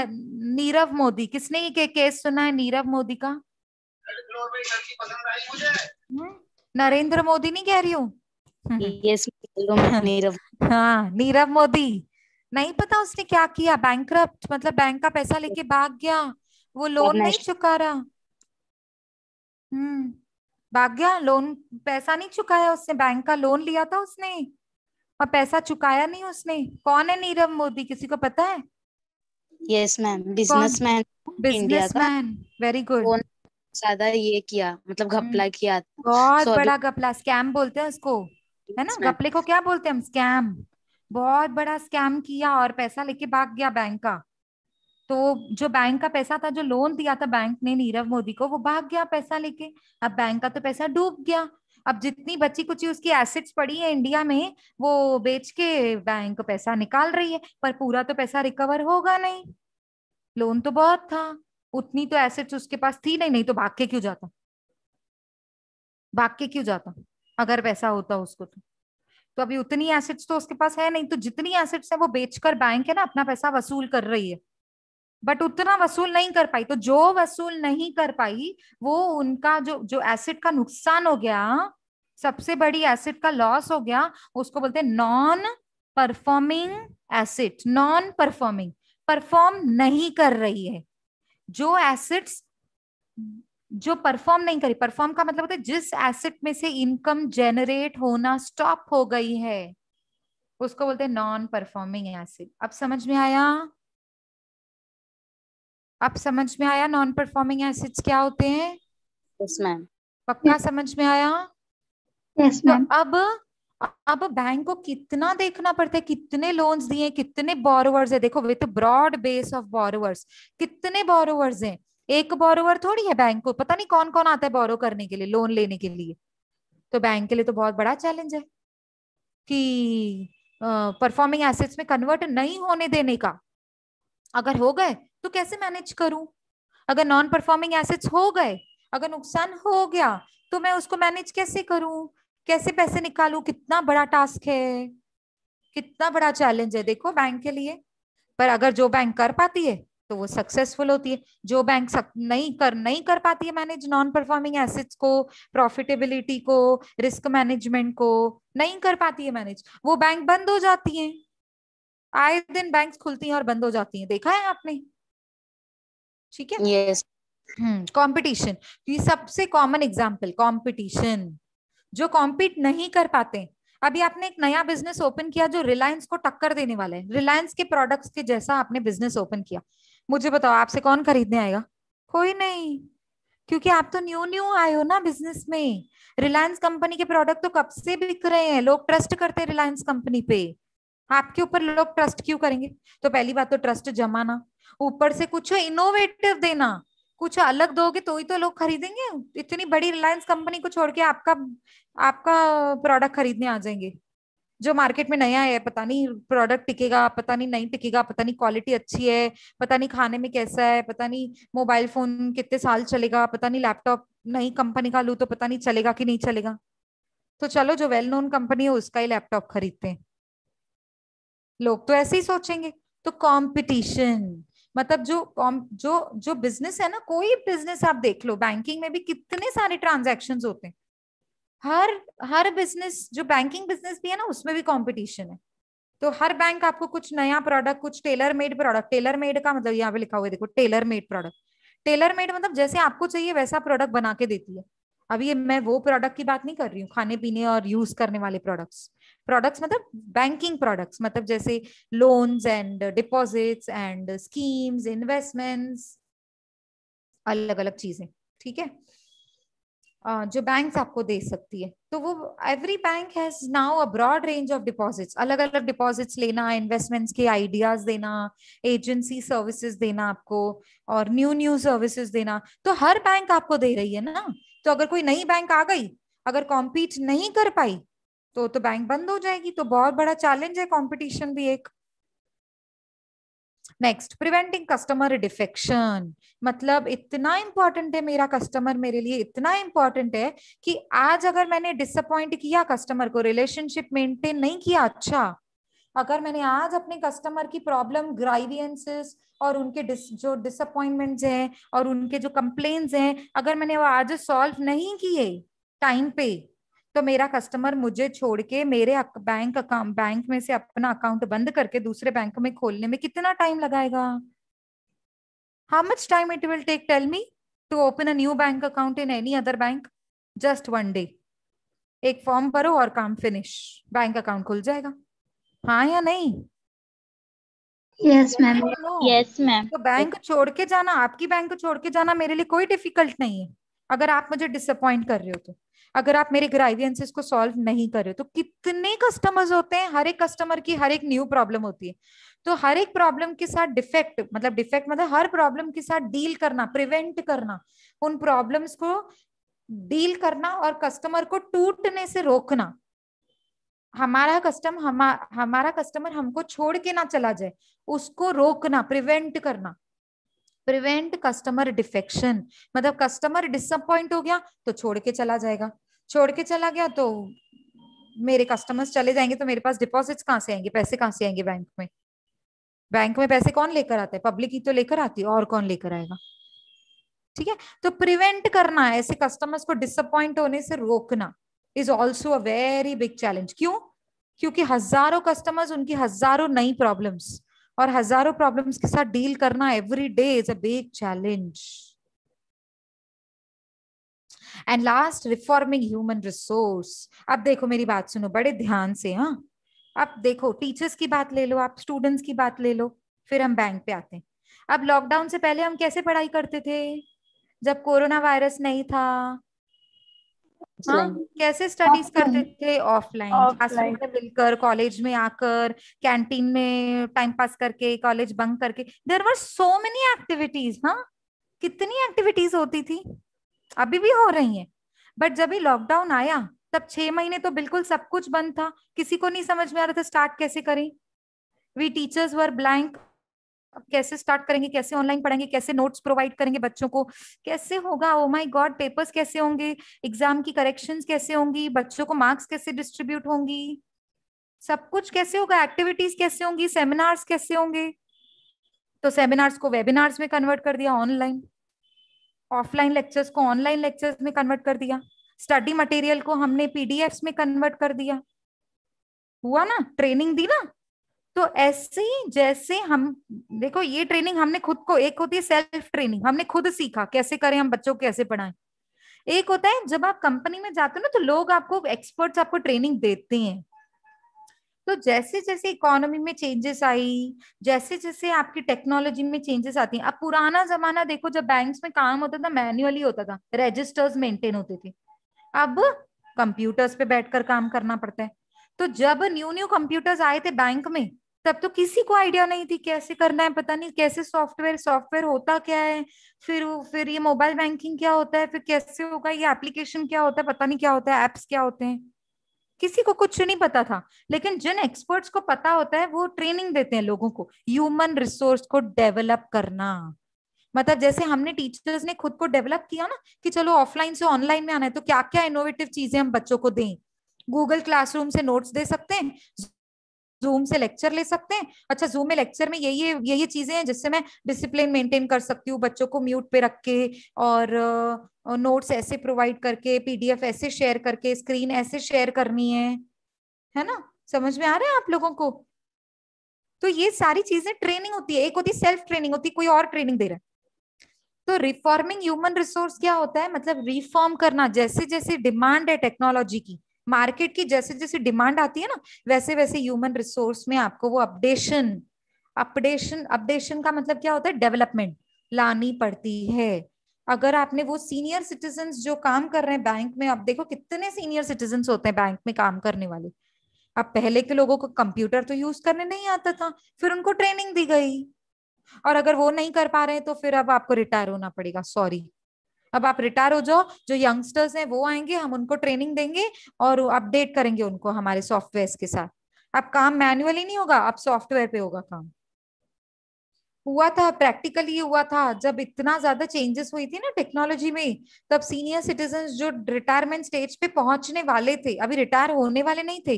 नीरव मोदी किसने के, केस सुना है नीरव मोदी का हम्म, नरेंद्र मोदी नहीं कह रही हूँ yes, नीरव हाँ नीरव मोदी नहीं पता उसने क्या किया बैंक मतलब बैंक का पैसा लेके भाग गया वो लोन नहीं चुका रहा हम्म भाग गया लोन पैसा नहीं चुकाया उसने बैंक का लोन लिया था उसने और पैसा चुकाया नहीं उसने कौन है नीरव मोदी किसी को पता है yes ma'am businessman businessman very good ज्यादा ये किया मतलब हम्म। घपला किया बहुत बड़ा घपला स्कैम बोलते हैं उसको है ना घपले को क्या बोलते हैं हम स्कैम बहुत बड़ा स्कैम किया और पैसा लेके भाग गया बैंक का तो जो बैंक का पैसा था जो लोन दिया था बैंक ने नीरव मोदी को वो भाग गया पैसा लेके अब बैंक का तो पैसा डूब गया अब जितनी बची कुछ उसकी एसेट्स पड़ी है इंडिया में वो बेच के बैंक पैसा निकाल रही है पर पूरा तो पैसा रिकवर होगा नहीं लोन तो बहुत था उतनी तो एसेट्स उसके पास थी नहीं नहीं तो भाग के क्यों जाता भाग के क्यों जाता अगर पैसा होता उसको तो तो अभी उतनी एसेट्स तो उसके पास है नहीं तो जितनी एसेट्स है वो बेचकर बैंक है ना अपना पैसा वसूल कर रही है बट उतना वसूल नहीं कर पाई तो जो वसूल नहीं कर पाई वो उनका जो जो एसिड का नुकसान हो गया सबसे बड़ी एसिड का लॉस हो गया उसको बोलते हैं non performing asset non performing perform नहीं कर रही है जो एसिड्स जो परफॉर्म नहीं करी परफॉर्म का मतलब होता है जिस एसिड में से इनकम जनरेट होना स्टॉप हो गई है उसको बोलते हैं नॉन परफॉर्मिंग एसिड अब समझ में आया आप समझ में आया नॉन परफॉर्मिंग एसिड्स क्या होते हैं मैम पक्का समझ में आया yes, तो अब अब बैंक को कितना देखना पड़ता है कितने लोन्स दिए कितने बोरोवर्स है देखो with broad base of borrowers कितने बोरोवर्स हैं एक बोरोवर थोड़ी है बैंक को पता नहीं कौन कौन आता है बोरो करने के लिए लोन लेने के लिए तो बैंक के लिए तो बहुत बड़ा चैलेंज है कि परफॉर्मिंग एसेट्स में कन्वर्ट नहीं होने देने का अगर हो गए तो कैसे मैनेज करूं अगर नॉन परफॉर्मिंग एसेट्स हो गए अगर नुकसान हो गया तो मैं उसको मैनेज कैसे करूं कैसे पैसे निकालूं कितना बड़ा टास्क है कितना बड़ा चैलेंज है देखो बैंक के लिए पर अगर जो बैंक कर पाती है तो वो सक्सेसफुल होती है जो बैंक सक, नहीं कर नहीं कर पाती है मैनेज नॉन परफॉर्मिंग एसेट्स को प्रॉफिटेबिलिटी को रिस्क मैनेजमेंट को नहीं कर पाती है मैनेज वो बैंक बंद हो जाती है आए दिन बैंक खुलती हैं और बंद हो जाती हैं देखा है आपने ठीक है यस कंपटीशन हम्म, ये सबसे कॉमन एग्जांपल कंपटीशन जो कॉम्पीट नहीं कर पाते अभी आपने एक नया बिजनेस ओपन किया जो रिलायंस को टक्कर देने वाला है रिलायंस के प्रोडक्ट्स के जैसा आपने बिजनेस ओपन किया मुझे बताओ आपसे कौन खरीदने आएगा कोई नहीं क्योंकि आप तो न्यू न्यू आए हो ना बिजनेस में रिलायंस कंपनी के प्रोडक्ट तो कब से बिक रहे हैं लोग ट्रस्ट करते हैं रिलायंस कंपनी पे आपके ऊपर लोग ट्रस्ट क्यों करेंगे तो पहली बात तो ट्रस्ट जमाना ऊपर से कुछ इनोवेटिव देना कुछ अलग दोगे तो ही तो लोग खरीदेंगे इतनी बड़ी रिलायंस कंपनी को छोड़ के आपका आपका प्रोडक्ट खरीदने आ जाएंगे जो मार्केट में नया है पता नहीं प्रोडक्ट टिकेगा पता नहीं नहीं टिकेगा पता नहीं क्वालिटी अच्छी है पता नहीं खाने में कैसा है पता नहीं मोबाइल फोन कितने साल चलेगा पता नहीं लैपटॉप नई कंपनी का लू तो पता नहीं चलेगा कि नहीं चलेगा तो चलो जो वेल नोन कंपनी है उसका ही लैपटॉप खरीदते हैं लोग तो ऐसे ही सोचेंगे तो कॉम्पिटिशन मतलब जो जो जो बिजनेस है ना कोई बिजनेस आप देख लो बैंकिंग में भी कितने सारे ट्रांजेक्शन होते हैं हर हर बिजनेस जो बैंकिंग बिजनेस भी है ना उसमें भी कॉम्पिटिशन है तो हर बैंक आपको कुछ नया प्रोडक्ट कुछ tailor made product tailor made का मतलब यहाँ पे लिखा हुआ है देखो tailor made product tailor made मतलब जैसे आपको चाहिए वैसा प्रोडक्ट बना के देती है अभी मैं वो प्रोडक्ट की बात नहीं कर रही हूँ खाने पीने और यूज करने वाले प्रोडक्ट्स प्रोडक्ट्स मतलब बैंकिंग प्रोडक्ट्स मतलब जैसे loans and deposits and schemes investments अलग अलग चीजें ठीक है जो बैंक आपको दे सकती है तो वो every bank has now a broad range of deposits अलग अलग डिपॉजिट्स लेना इन्वेस्टमेंट्स के आइडियाज देना एजेंसी सर्विसेज देना आपको और न्यू न्यू सर्विसेज देना तो हर बैंक आपको दे रही है ना तो अगर कोई नई बैंक आ गई अगर कॉम्पीट नहीं कर पाई तो तो बैंक बंद हो जाएगी तो बहुत बड़ा चैलेंज है कंपटीशन भी एक नेक्स्ट प्रिवेंटिंग कस्टमर डिफेक्शन मतलब इतना इंपॉर्टेंट है मेरा कस्टमर मेरे लिए इतना इंपॉर्टेंट है कि आज अगर मैंने डिसअपॉइंट किया कस्टमर को रिलेशनशिप मेंटेन नहीं किया अच्छा अगर मैंने आज अपने कस्टमर की प्रॉब्लम ग्राइवियंसेस और उनके डिस, जो डिसअपॉइंटमेंट हैं और उनके जो कंप्लेन हैं अगर मैंने वो आज सॉल्व नहीं किए टाइम पे तो मेरा कस्टमर मुझे छोड़ के मेरे बैंक अकाउंट बैंक में से अपना अकाउंट बंद करके दूसरे बैंक में खोलने में कितना टाइम लगाएगा how much time it will take tell me to open a new bank account in any other bank just one day एक फॉर्म भरो और काम फिनिश बैंक अकाउंट खुल जाएगा हाँ या नहीं यस मैम यस मैम तो बैंक छोड़ के जाना आपकी बैंक छोड़ के जाना मेरे लिए कोई डिफिकल्ट नहीं है अगर आप मुझे डिसअपॉइंट कर रहे हो तो अगर आप मेरे ग्राइवियंसिस को सॉल्व नहीं करे तो कितने कस्टमर्स होते हैं हर एक कस्टमर की हर एक न्यू प्रॉब्लम होती है तो हर एक प्रॉब्लम के साथ डिफेक्ट मतलब डिफेक्ट मतलब हर प्रॉब्लम के साथ डील करना प्रिवेंट करना उन प्रॉब्लम्स को डील करना और कस्टमर को टूटने से रोकना हमारा कस्टम हम हमारा कस्टमर हमको छोड़ के ना चला जाए उसको रोकना प्रिवेंट करना प्रिवेंट कस्टमर डिफेक्शन मतलब कस्टमर डिसअपॉइंट हो गया तो छोड़ के चला जाएगा छोड़ के चला गया तो मेरे कस्टमर्स चले जाएंगे तो मेरे पास डिपॉजिट्स कहाँ से आएंगे पैसे कहाँ से आएंगे बैंक में बैंक में पैसे कौन लेकर आता है पब्लिक ही तो लेकर आती है और कौन लेकर आएगा ठीक है तो प्रिवेंट करना ऐसे कस्टमर्स को डिसअपॉइंट होने से रोकना is also a very big challenge क्यों क्योंकि हजारों कस्टमर्स उनकी हजारों नई प्रॉब्लम्स और हजारों प्रॉब्लम्स के साथ डील करना every day is a big challenge and last reforming human resource अब देखो मेरी बात सुनो बड़े ध्यान से हाँ अब देखो टीचर्स की बात ले लो आप स्टूडेंट्स की बात ले लो फिर हम बैंक पे आते हैं अब लॉकडाउन से पहले हम कैसे पढ़ाई करते थे जब कोरोना वायरस नहीं था हाँ कैसे स्टडीज करते थे ऑफलाइन क्लासरूम में मिलकर कॉलेज में आकर कैंटीन में टाइम पास करके कॉलेज बंक करके देर वर सो मेनी एक्टिविटीज हाँ कितनी एक्टिविटीज होती थी अभी भी हो रही है बट जब ये लॉकडाउन आया तब छह महीने तो बिल्कुल सब कुछ बंद था किसी को नहीं समझ में आ रहा था स्टार्ट कैसे करें वी टीचर्स वर ब्लैंक अब कैसे स्टार्ट करेंगे कैसे ऑनलाइन पढ़ेंगे कैसे नोट्स प्रोवाइड करेंगे बच्चों को कैसे होगा ओ माय गॉड पेपर्स कैसे होंगे एग्जाम की करेक्शन कैसे होंगी बच्चों को मार्क्स कैसे डिस्ट्रीब्यूट होंगी सब कुछ कैसे होगा एक्टिविटीज कैसे होंगी सेमिनार्स कैसे होंगे तो सेमिनार्स को वेबिनार्स में कन्वर्ट कर दिया ऑनलाइन ऑफलाइन लेक्चर्स को ऑनलाइन लेक्चर्स में कन्वर्ट कर दिया स्टडी मटेरियल को हमने पीडीएफ में कन्वर्ट कर दिया हुआ ना ट्रेनिंग दी ना तो ऐसे ही जैसे हम देखो ये ट्रेनिंग हमने खुद को एक होती है सेल्फ ट्रेनिंग हमने खुद सीखा कैसे करें हम बच्चों को कैसे पढ़ाएं एक होता है जब आप कंपनी में जाते हो ना तो लोग आपको एक्सपर्ट्स आपको ट्रेनिंग देते हैं तो जैसे जैसे इकोनॉमी में चेंजेस आई जैसे जैसे आपकी टेक्नोलॉजी में चेंजेस आती है अब पुराना जमाना देखो जब बैंक्स में काम होता था मैन्युअली होता था रजिस्टर्स मेंटेन होते थे अब कंप्यूटर्स पे बैठकर काम करना पड़ता है तो जब न्यू न्यू कंप्यूटर्स आए थे बैंक में तब तो किसी को आइडिया नहीं थी कैसे करना है पता नहीं कैसे सॉफ्टवेयर सॉफ्टवेयर होता क्या है फिर फिर ये मोबाइल बैंकिंग क्या होता है फिर कैसे होगा ये एप्लीकेशन क्या होता है पता नहीं क्या होता है एप्स क्या होते हैं किसी को कुछ नहीं पता था लेकिन जिन एक्सपर्ट्स को पता होता है वो ट्रेनिंग देते हैं लोगों को ह्यूमन रिसोर्स को डेवलप करना मतलब जैसे हमने टीचर्स ने खुद को डेवलप किया ना कि चलो ऑफलाइन से ऑनलाइन में आना है तो क्या क्या इनोवेटिव चीजें हम बच्चों को दें गूगल क्लासरूम से नोट्स दे सकते हैं जूम से लेक्चर ले सकते हैं अच्छा जूम में लेक्चर में यही ये ये चीजें हैं जिससे मैं डिसिप्लिन मेंटेन कर सकती हूँ बच्चों को म्यूट पे रख के और नोट्स ऐसे प्रोवाइड करके पीडीएफ ऐसे शेयर करके स्क्रीन ऐसे शेयर करनी है है ना समझ में आ रहा है आप लोगों को तो ये सारी चीजें ट्रेनिंग होती है एक होती सेल्फ ट्रेनिंग होती है कोई और ट्रेनिंग दे रहा है तो रिफॉर्मिंग ह्यूमन रिसोर्स क्या होता है मतलब रिफॉर्म करना जैसे जैसे डिमांड है टेक्नोलॉजी की मार्केट की जैसे जैसे डिमांड आती है ना वैसे वैसे ह्यूमन रिसोर्स में आपको वो अपडेशन अपडेशन अपडेशन का मतलब क्या होता है डेवलपमेंट लानी पड़ती है अगर आपने वो सीनियर सिटीजन जो काम कर रहे हैं बैंक में अब देखो कितने सीनियर सिटीजन होते हैं बैंक में काम करने वाले अब पहले के लोगों को कंप्यूटर तो यूज करने नहीं आता था फिर उनको ट्रेनिंग दी गई और अगर वो नहीं कर पा रहे तो फिर अब आपको रिटायर होना पड़ेगा सॉरी अब आप रिटायर हो जाओ जो यंगस्टर्स हैं वो आएंगे हम उनको ट्रेनिंग देंगे और अपडेट करेंगे उनको हमारे सॉफ्टवेयर के साथ अब काम मैनुअली नहीं होगा अब सॉफ्टवेयर पे होगा काम हुआ था प्रैक्टिकली हुआ था जब इतना ज्यादा चेंजेस हुई थी ना टेक्नोलॉजी में तब सीनियर सिटीजन जो रिटायरमेंट स्टेज पे पहुंचने वाले थे अभी रिटायर होने वाले नहीं थे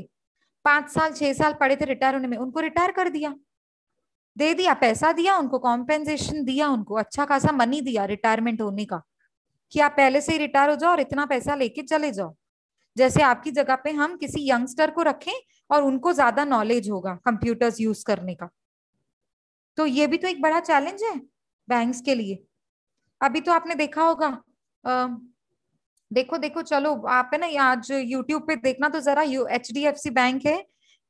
पांच साल छह साल पड़े थे रिटायर होने में उनको रिटायर कर दिया दे दिया पैसा दिया उनको कॉम्पेंसेशन दिया उनको अच्छा खासा मनी दिया रिटायरमेंट होने का कि आप पहले से ही रिटायर हो जाओ और इतना पैसा लेके चले जाओ जैसे आपकी जगह पे हम किसी यंगस्टर को रखें और उनको ज्यादा नॉलेज होगा कंप्यूटर्स यूज करने का तो ये भी तो एक बड़ा चैलेंज है बैंक्स के लिए अभी तो आपने देखा होगा आ, देखो देखो चलो आप है ना आज यूट्यूब पे देखना तो जरा U H D F C bank है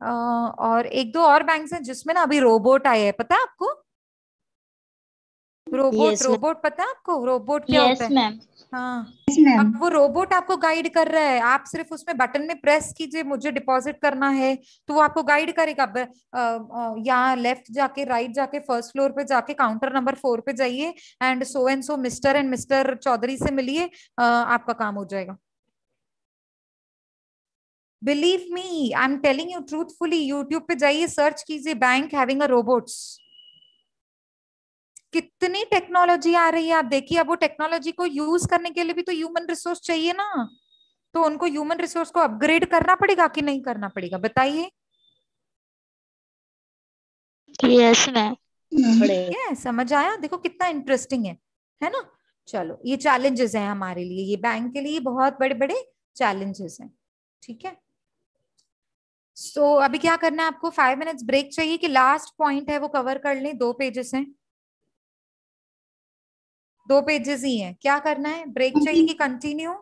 आ, और एक दो और बैंक है जिसमें ना अभी रोबोट आए है पता है आपको रोबोट yes, रोबोट पता है आपको रोबोट क्या yes, होता है हाँ yes, अब वो रोबोट आपको गाइड कर रहा है आप सिर्फ उसमें बटन में प्रेस कीजिए मुझे डिपॉजिट करना है तो वो आपको गाइड करेगा यहाँ लेफ्ट जाके राइट जाके फर्स्ट फ्लोर पे जाके काउंटर नंबर फोर पे जाइए and so and so mister and mister Chaudhary से मिलिए आपका काम हो जाएगा believe me I am telling you truthfully YouTube पे जाइए सर्च कीजिए बैंक हैविंग अ रोबोट्स कितनी टेक्नोलॉजी आ रही है आप देखिए अब वो टेक्नोलॉजी को यूज करने के लिए भी तो ह्यूमन रिसोर्स चाहिए ना तो उनको ह्यूमन रिसोर्स को अपग्रेड करना पड़ेगा कि नहीं करना पड़ेगा बताइए yes, हम्म। समझ आया देखो कितना इंटरेस्टिंग है है ना चलो ये चैलेंजेस हैं हमारे लिए ये बैंक के लिए बहुत बड़े बड़े चैलेंजेस हैं ठीक है सो so, अभी क्या करना है आपको फाइव मिनट्स ब्रेक चाहिए कि लास्ट पॉइंट है वो कवर कर लें दो पेजेस हैं दो पेजेस ही हैं क्या करना है ब्रेक चाहिए कि कंटिन्यू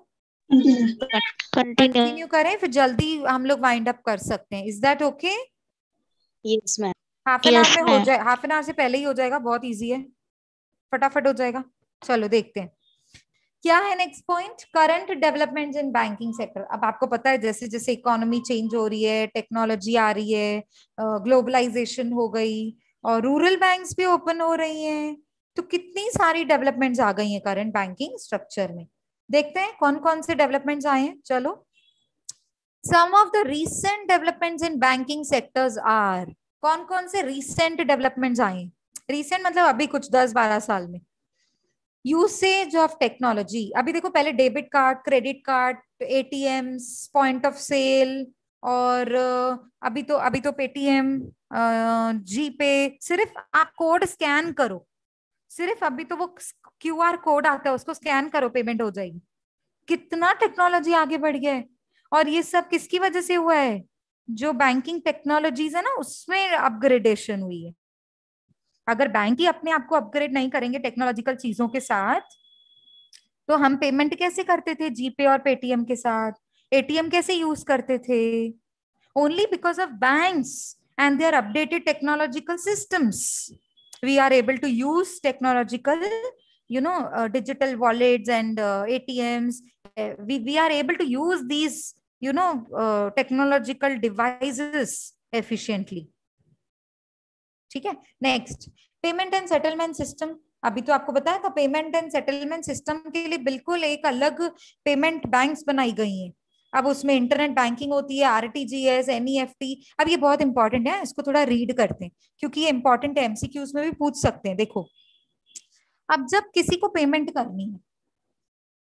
कंटिन्यू करें फिर जल्दी हम लोग वाइंड अप कर सकते हैं is that okay yes ma'am half an hour में हो जाए हाफ एन आवर से पहले ही हो जाएगा बहुत इजी है फटाफट हो जाएगा चलो देखते हैं क्या है next point current development in banking sector अब आपको पता है जैसे जैसे इकोनॉमी चेंज हो रही है टेक्नोलॉजी आ रही है ग्लोबलाइजेशन हो गई और रूरल बैंक्स भी ओपन हो रही हैं तो कितनी सारी डेवलपमेंट्स आ गई हैं करंट बैंकिंग स्ट्रक्चर में देखते हैं कौन कौन से डेवलपमेंट्स आए हैं चलो some of the recent developments in banking sectors are कौन कौन से रीसेंट डेवलपमेंट्स आए हैं रीसेंट मतलब अभी कुछ दस बारह साल में यूसेज ऑफ टेक्नोलॉजी अभी देखो पहले debit card credit card ATM point of sale और अभी तो अभी तो पेटीएम जी पे सिर्फ आप कोड स्कैन करो सिर्फ अभी तो वो क्यू आर कोड आता है उसको स्कैन करो पेमेंट हो जाएगी कितना टेक्नोलॉजी आगे बढ़ गया है और ये सब किसकी वजह से हुआ है जो बैंकिंग टेक्नोलॉजीज है ना उसमें अपग्रेडेशन हुई है अगर बैंक ही अपने आप को अपग्रेड नहीं करेंगे टेक्नोलॉजिकल चीजों के साथ तो हम पेमेंट कैसे करते थे जीपे और पेटीएम के साथ एटीएम कैसे यूज करते थे only because of banks and their updated technological systems we are able to use technological you know uh, digital wallets and uh, atms uh, we, we are able to use these you know uh, technological devices efficiently ठीक है next payment and settlement system अभी तो आपको बताया था payment and settlement system के लिए बिल्कुल एक अलग पेमेंट बैंक्स बनाई गई हैं अब उसमें इंटरनेट बैंकिंग होती है R T G S N E F T अब ये बहुत इंपॉर्टेंट है इसको थोड़ा रीड करते हैं क्योंकि ये इंपॉर्टेंट है एमसीक्यूज में भी पूछ सकते हैं देखो अब जब किसी को पेमेंट करनी है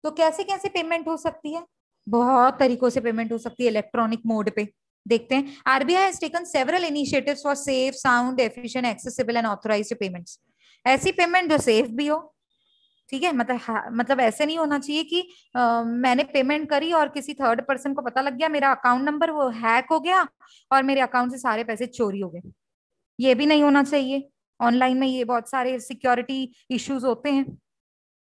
तो कैसे कैसे पेमेंट हो सकती है बहुत तरीकों से पेमेंट हो सकती है इलेक्ट्रॉनिक मोड पे देखते हैं RBI taken several initiatives for safe sound efficient accessible and authorize payments ऐसी पेमेंट जो सेफ भी हो ठीक है मतलब हाँ, मतलब ऐसे नहीं होना चाहिए कि आ, मैंने पेमेंट करी और किसी थर्ड पर्सन को पता लग गया मेरा अकाउंट नंबर वो हैक हो गया और मेरे अकाउंट से सारे पैसे चोरी हो गए ये भी नहीं होना चाहिए ऑनलाइन में ये बहुत सारे सिक्योरिटी इश्यूज होते हैं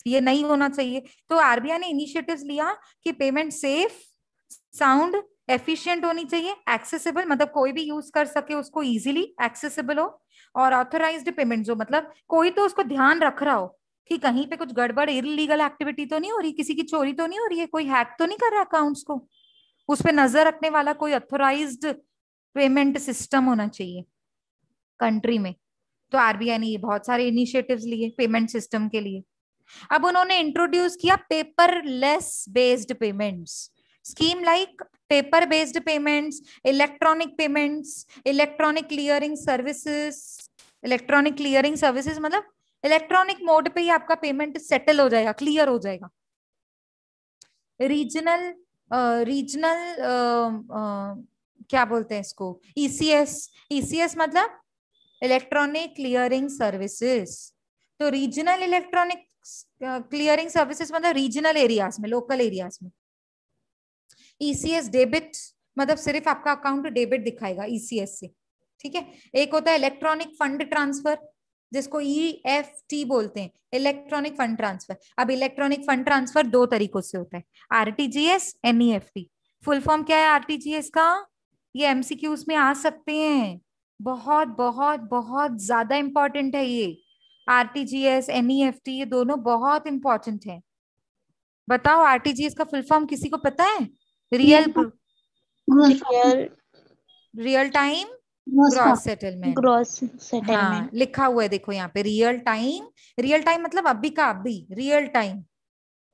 ये नहीं होना चाहिए तो आरबीआई ने इनिशिएटिव्स लिया कि पेमेंट सेफ साउंड एफिशिएंट होनी चाहिए एक्सेसिबल मतलब कोई भी यूज कर सके उसको इजीली एक्सेसिबल हो और ऑथोराइज्ड पेमेंट हो मतलब कोई तो उसको ध्यान रख रहा हो कि कहीं पे कुछ गड़बड़ इलीगल एक्टिविटी तो नहीं हो रही किसी की चोरी तो नहीं हो रही है कोई हैक तो नहीं कर रहा अकाउंट्स को उस पर नजर रखने वाला कोई अथोराइज पेमेंट सिस्टम होना चाहिए कंट्री में तो आरबीआई ने ये बहुत सारे इनिशिएटिव्स लिए पेमेंट सिस्टम के लिए अब उन्होंने इंट्रोड्यूस किया paper less based payments scheme like paper based payments electronic payments electronic clearing services electronic clearing services मतलब इलेक्ट्रॉनिक मोड पे ही आपका पेमेंट सेटल हो जाएगा क्लियर हो जाएगा regional regional uh, uh, uh, क्या बोलते हैं इसको ईसीएस e ईसीएस e मतलब इलेक्ट्रॉनिक क्लियरिंग सर्विसेज तो रीजनल इलेक्ट्रॉनिक क्लियरिंग सर्विसेज मतलब रीजनल एरियाज में लोकल एरियाज में ईसीएस e डेबिट मतलब सिर्फ आपका अकाउंट डेबिट दिखाएगा ईसीएस से ठीक है एक होता है इलेक्ट्रॉनिक फंड ट्रांसफर जिसको ई एफ टी बोलते हैं इलेक्ट्रॉनिक फंड ट्रांसफर अब इलेक्ट्रॉनिक फंड ट्रांसफर दो तरीकों से होता है आरटीजीएस एनईएफटी फुल फॉर्म क्या है आरटीजीएस का ये एमसीक्यूज में आ सकते हैं बहुत बहुत बहुत ज्यादा इंपॉर्टेंट है ये आरटीजीएस एनईएफटी e ये दोनों बहुत इंपॉर्टेंट है बताओ आरटीजीएस का फुल फॉर्म किसी को पता है real real real time gross settlement gross settlement लिखा हुआ है देखो यहाँ पे रियल टाइम रियल टाइम मतलब अभी का अभी रियल टाइम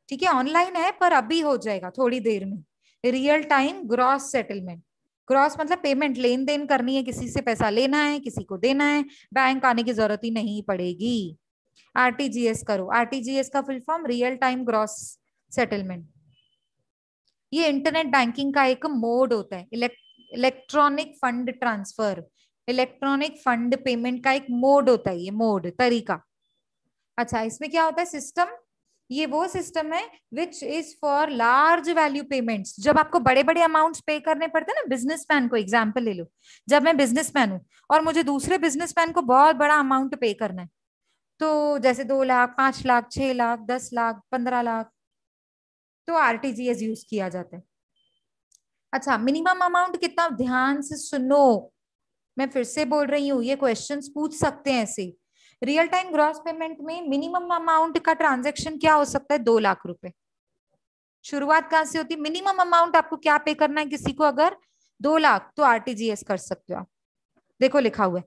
ठीक है ऑनलाइन है पर अभी हो जाएगा थोड़ी देर में real time gross settlement gross मतलब पेमेंट लेन देन करनी है किसी से पैसा लेना है किसी को देना है बैंक आने की जरूरत ही नहीं पड़ेगी आरटीजीएस करो आरटीजीएस का full form real time gross settlement ये इंटरनेट बैंकिंग का एक मोड होता है elect electronic fund transfer electronic fund payment का एक मोड होता है ये मोड तरीका अच्छा इसमें क्या होता है सिस्टम ये वो सिस्टम है which is for large value payments जब आपको बड़े बड़े अमाउंट्स पे करने पड़ते हैं ना बिजनेसमैन को एग्जाम्पल ले लो जब मैं बिजनेसमैन हूँ और मुझे दूसरे बिजनेसमैन को बहुत बड़ा अमाउंट पे करना है तो जैसे दो लाख पांच लाख छह लाख दस लाख पंद्रह लाख तो आर यूज किया जाता है अच्छा मिनिमम अमाउंट कितना ध्यान से सुनो मैं फिर से बोल रही हूँ ये क्वेश्चन पूछ सकते हैं ऐसे रियल टाइम ग्रॉस पेमेंट में मिनिमम अमाउंट का ट्रांजेक्शन क्या हो सकता है दो लाख रुपए शुरुआत कहां से होती है मिनिमम अमाउंट आपको क्या पे करना है किसी को अगर दो लाख तो आरटीजीएस कर सकते हो आप देखो लिखा हुआ है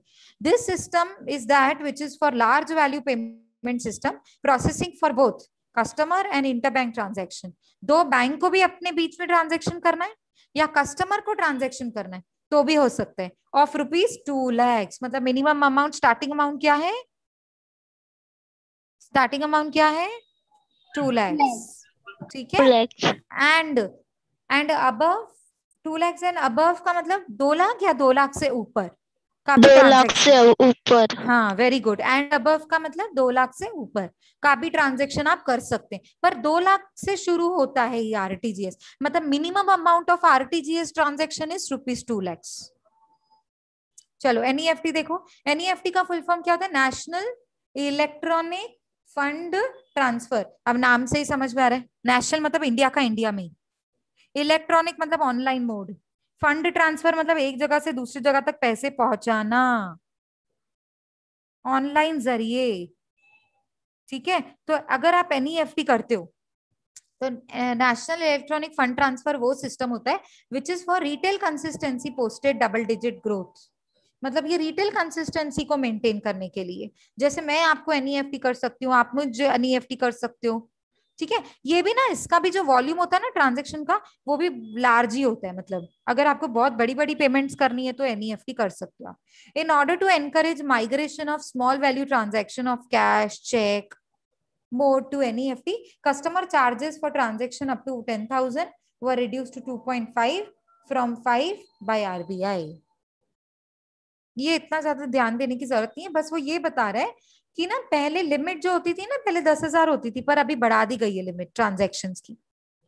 this system is that which is for large value payment system processing for both customer and inter bank transaction दो बैंक को भी अपने बीच में ट्रांजेक्शन करना है या कस्टमर को ट्रांजेक्शन करना है तो भी हो सकते हैं ऑफ रुपीज टू लैक्स मतलब मिनिमम अमाउंट स्टार्टिंग अमाउंट क्या है स्टार्टिंग अमाउंट क्या है टू लैक्स ठीक है एंड एंड अब टू लैक्स एंड अबव का मतलब दो लाख या दो लाख से ऊपर दो लाख से ऊपर हाँ वेरी गुड एंड अब का मतलब दो लाख से ऊपर का भी ट्रांजेक्शन आप कर सकते हैं पर दो लाख से शुरू होता है ये आरटीजीएस मतलब minimum amount of RTGS transaction is rupees two lakhs चलो एनईएफटी e देखो एनईएफटी e का फुल फॉर्म क्या होता है नेशनल इलेक्ट्रॉनिक फंड ट्रांसफर अब नाम से ही समझ में आ रहा है नेशनल मतलब इंडिया का इंडिया में इलेक्ट्रॉनिक मतलब ऑनलाइन मोड फंड ट्रांसफर मतलब एक जगह से दूसरी जगह तक पैसे पहुंचाना ऑनलाइन जरिए ठीक है तो अगर आप एनईएफटी e करते हो तो नेशनल इलेक्ट्रॉनिक फंड ट्रांसफर वो सिस्टम होता है which is for retail consistency posted double digit growth मतलब ये रिटेल कंसिस्टेंसी को मेंटेन करने के लिए जैसे मैं आपको एनईएफटी e कर सकती हूँ आप मुझे एनईएफटी e कर सकते हो ठीक है ये भी ना इसका भी जो वॉल्यूम होता है ना ट्रांजेक्शन का वो भी लार्ज ही होता है मतलब अगर आपको बहुत बड़ी बड़ी पेमेंट्स करनी है तो एन e कर सकते हो in order to encourage migration of small value transaction of cash cheque for transaction up to ten thousand transaction reduce to two point five from five by R B I ये इतना ज्यादा ध्यान देने की जरूरत नहीं है बस वो ये बता रहा है कि ना पहले लिमिट जो होती थी ना पहले दस हजार होती थी पर अभी बढ़ा दी गई है लिमिट ट्रांजेक्शन की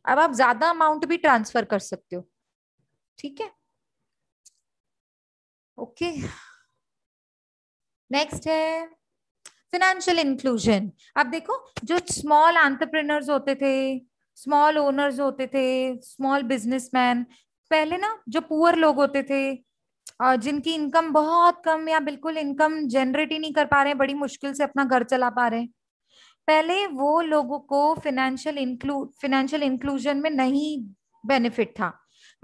अब आप ज्यादा अमाउंट भी ट्रांसफर कर सकते हो ठीक है ओके नेक्स्ट है फिनेंशियल इंक्लूजन अब देखो जो स्मॉल एंटरप्रेनर्स होते थे स्मॉल ओनर्स होते थे स्मॉल बिजनेसमैन पहले ना जो पुअर लोग होते थे जिनकी इनकम बहुत कम या बिल्कुल इनकम जनरेट ही नहीं कर पा रहे बड़ी मुश्किल से अपना घर चला पा रहे हैं पहले वो लोगों को फिनेंशियल इंक्लू फिनेंशियल इंक्लूजन में नहीं बेनिफिट था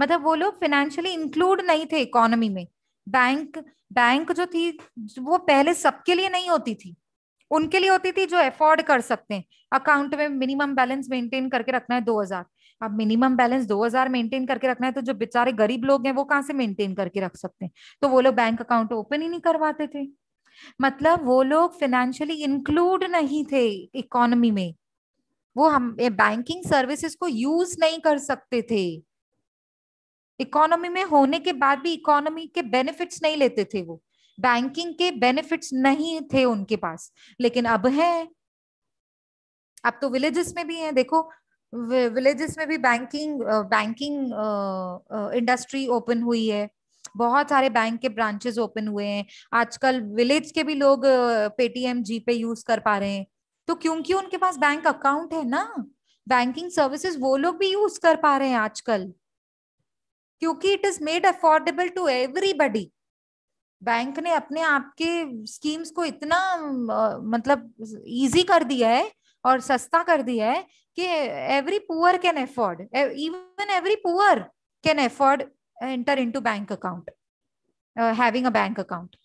मतलब वो लोग फिनेंशियली इंक्लूड नहीं थे इकोनॉमी में बैंक बैंक जो थी वो पहले सबके लिए नहीं होती थी उनके लिए होती थी जो अफोर्ड कर सकते हैं अकाउंट में मिनिमम बैलेंस मेंटेन करके रखना है दो हजार आप मिनिमम बैलेंस 2000 मेंटेन करके रखना है तो जो बेचारे गरीब लोग हैं वो कहाँ से मेंटेन करके रख सकते हैं तो वो लोग बैंक अकाउंट ओपन ही नहीं करवाते थे मतलब वो लोग फिनेंशियली इंक्लूड नहीं थे इकोनॉमी में वो हम बैंकिंग सर्विसेज को यूज नहीं कर सकते थे इकोनॉमी में होने के बाद भी इकोनॉमी के बेनिफिट्स नहीं लेते थे वो बैंकिंग के बेनिफिट्स नहीं थे उनके पास लेकिन अब है अब तो विलेजेस में भी है देखो विलेजेस में भी बैंकिंग बैंकिंग इंडस्ट्री ओपन हुई है बहुत सारे बैंक के ब्रांचेस ओपन हुए हैं आजकल विलेज के भी लोग पेटीएम जी पे यूज कर पा रहे हैं तो क्योंकि उनके पास बैंक अकाउंट है ना बैंकिंग सर्विसेज वो लोग भी यूज कर पा रहे हैं आजकल क्योंकि it is made affordable to everybody bank ने अपने आप के स्कीम्स को इतना uh, मतलब इजी कर दिया है और सस्ता कर दिया है कि every poor can afford even every poor can afford enter into bank account having a bank account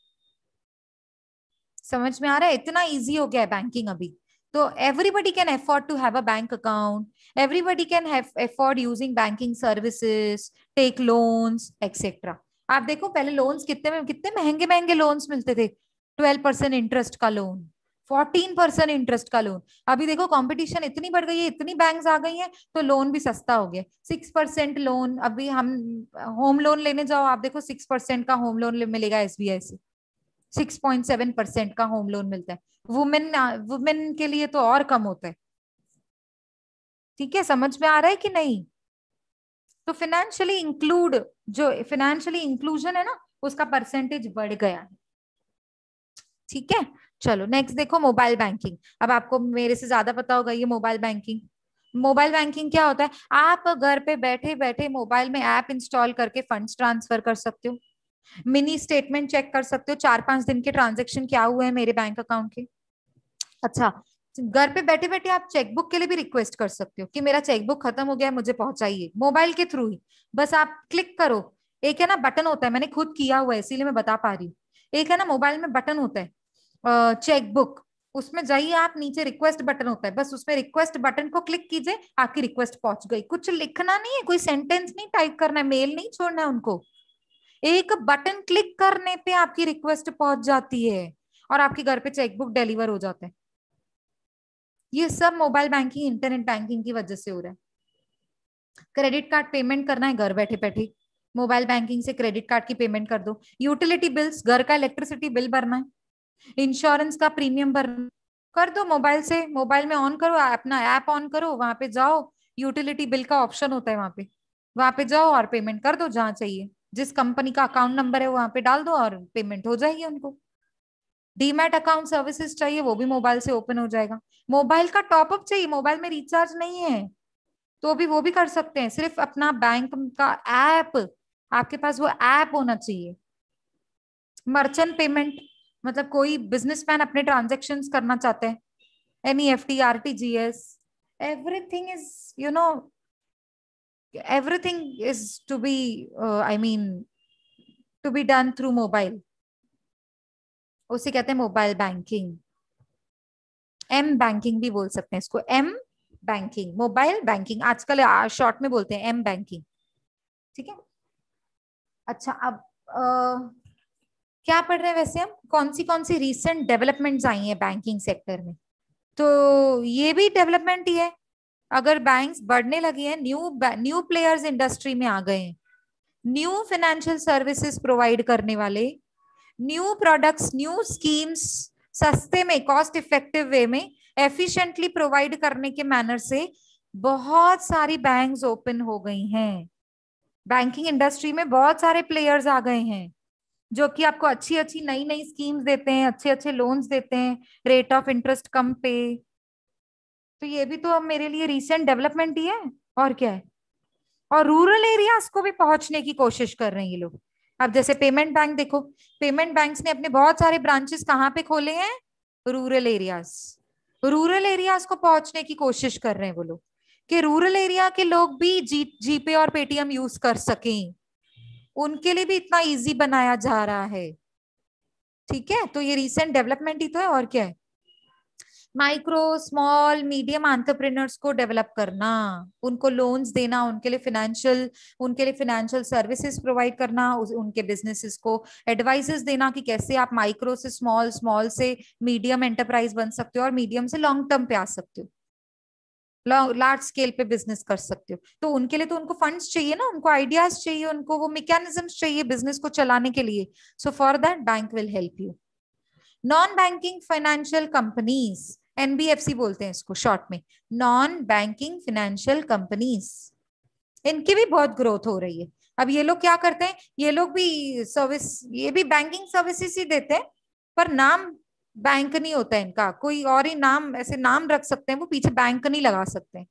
समझ में आ रहा है इतना इजी हो गया है बैंकिंग अभी तो everybody can afford to have a bank account everybody can afford using banking services take loans etcetera आप देखो पहले लोन्स कितने में कितने महंगे महंगे लोन्स मिलते थे ट्वेल्व परसेंट इंटरेस्ट का लोन फोर्टीन परसेंट इंटरेस्ट का लोन अभी देखो कंपटीशन इतनी बढ़ गई है इतनी बैंक्स आ गई हैं तो लोन भी सस्ता हो गया सिक्स परसेंट लोन अभी हम होम लोन लेने जाओ आप देखो सिक्स परसेंट का होम लोन मिलेगा एस से सिक्स पॉइंट सेवन परसेंट का होम लोन मिलता है वुमेन वुमेन के लिए तो और कम होता है ठीक है समझ में आ रहा है कि नहीं तो फिनेंशियली इंक्लूड जो फिनेंशियली इंक्लूजन है ना उसका परसेंटेज बढ़ गया है ठीक है चलो नेक्स्ट देखो मोबाइल बैंकिंग अब आपको मेरे से ज्यादा पता होगा ये मोबाइल बैंकिंग मोबाइल बैंकिंग क्या होता है आप घर पे बैठे बैठे मोबाइल में ऐप इंस्टॉल करके फंड्स ट्रांसफर कर सकते हो मिनी स्टेटमेंट चेक कर सकते हो चार पांच दिन के ट्रांजेक्शन क्या हुए हैं मेरे बैंक अकाउंट के अच्छा घर पे बैठे बैठे आप चेकबुक के लिए भी रिक्वेस्ट कर सकते हो कि मेरा चेकबुक खत्म हो गया है मुझे पहुंचाइए मोबाइल के थ्रू ही बस आप क्लिक करो एक है ना बटन होता है मैंने खुद किया हुआ है इसीलिए मैं बता पा रही हूँ एक है ना मोबाइल में बटन होता है चेकबुक उसमें जाइए आप नीचे रिक्वेस्ट बटन होता है बस उसमें रिक्वेस्ट बटन को क्लिक कीजिए आपकी रिक्वेस्ट पहुंच गई कुछ लिखना नहीं है कोई सेंटेंस नहीं टाइप करना है मेल नहीं छोड़ना है उनको एक बटन क्लिक करने पे आपकी रिक्वेस्ट पहुंच जाती है और आपके घर पे चेकबुक डिलीवर हो जाता है ये सब मोबाइल बैंकिंग इंटरनेट बैंकिंग की वजह से हो रहा है क्रेडिट कार्ड पेमेंट करना है घर बैठे बैठे मोबाइल बैंकिंग से क्रेडिट कार्ड की पेमेंट कर दो यूटिलिटी बिल्स घर का इलेक्ट्रिसिटी बिल भरना है इंश्योरेंस का प्रीमियम भर कर दो मोबाइल से मोबाइल में ऑन करो अपना ऐप ऑन करो वहां पे जाओ यूटिलिटी बिल का ऑप्शन होता है वहां पे वहां पे जाओ और पेमेंट कर दो जहां चाहिए जिस कंपनी का अकाउंट नंबर है वहां पे डाल दो और पेमेंट हो जाएगी उनको डीमेट अकाउंट सर्विसेज चाहिए वो भी मोबाइल से ओपन हो जाएगा मोबाइल का टॉपअप चाहिए मोबाइल में रिचार्ज नहीं है तो भी वो भी कर सकते हैं सिर्फ अपना बैंक का ऐप आपके पास वो ऐप होना चाहिए मर्चेंट पेमेंट मतलब कोई बिजनेसमैन अपने ट्रांजेक्शन करना चाहते हैं E F T R T G S everything is you know everything is to be I mean to be done through mobile उसे कहते हैं मोबाइल बैंकिंग एम बैंकिंग भी बोल सकते हैं इसको एम बैंकिंग मोबाइल बैंकिंग आजकल शॉर्ट में बोलते हैं एम बैंकिंग ठीक है अच्छा अब uh, क्या पढ़ रहे हैं वैसे हम कौन सी कौन सी रिसेंट डेवलपमेंट्स आई हैं बैंकिंग सेक्टर में तो ये भी डेवलपमेंट ही है अगर बैंक्स बढ़ने लगी हैं न्यू न्यू प्लेयर्स इंडस्ट्री में आ गए हैं न्यू फाइनेंशियल सर्विसेज प्रोवाइड करने वाले न्यू प्रोडक्ट्स न्यू स्कीम्स सस्ते में कॉस्ट इफेक्टिव वे में एफिशिएंटली प्रोवाइड करने के मैनर से बहुत सारी बैंक्स ओपन हो गई हैं बैंकिंग इंडस्ट्री में बहुत सारे प्लेयर्स आ गए हैं जो कि आपको अच्छी अच्छी नई नई स्कीम्स देते हैं अच्छे अच्छे लोन्स देते हैं रेट ऑफ इंटरेस्ट कम पे तो ये भी तो अब मेरे लिए रिसेंट डेवलपमेंट ही है और क्या है और रूरल एरियाज को भी पहुंचने की कोशिश कर रहे हैं ये लोग अब जैसे पेमेंट बैंक देखो पेमेंट बैंक ने अपने बहुत सारे ब्रांचेस कहाँ पे खोले हैं रूरल एरियाज रूरल एरियाज को पहुंचने की कोशिश कर रहे हैं वो लोग कि रूरल एरिया के लोग भी जी जीपे और पेटीएम यूज कर सकें उनके लिए भी इतना इजी बनाया जा रहा है ठीक है तो ये रिसेंट डेवलपमेंट ही तो है और क्या है माइक्रो स्मॉल मीडियम आंट्रप्रेनर्स को डेवलप करना उनको लोन्स देना उनके लिए फिनेंशियल उनके लिए फिनेंशियल सर्विसेज प्रोवाइड करना उनके बिजनेसेस को एडवाइसेस देना कि कैसे आप माइक्रो से स्मॉल स्मॉल से मीडियम एंटरप्राइज बन सकते हो और मीडियम से लॉन्ग टर्म पे आ सकते हो लार्ज स्केल पे बिजनेस कर सकते हो तो उनके लिए तो उनको फंड्स चाहिए ना उनको आइडियाज चाहिए उनको वो मैकेनिज्म चाहिए बिजनेस को चलाने के लिए so for that bank will help you non banking financial companies NBFC बोलते हैं इसको शॉर्ट में नॉन बैंकिंग फाइनेंशियल कंपनीज इनकी भी बहुत ग्रोथ हो रही है अब ये लोग क्या करते हैं ये लोग भी सर्विस ये भी बैंकिंग सर्विसेज ही देते हैं पर नाम बैंक नहीं होता है इनका कोई और ही नाम ऐसे नाम रख सकते हैं वो पीछे बैंक नहीं लगा सकते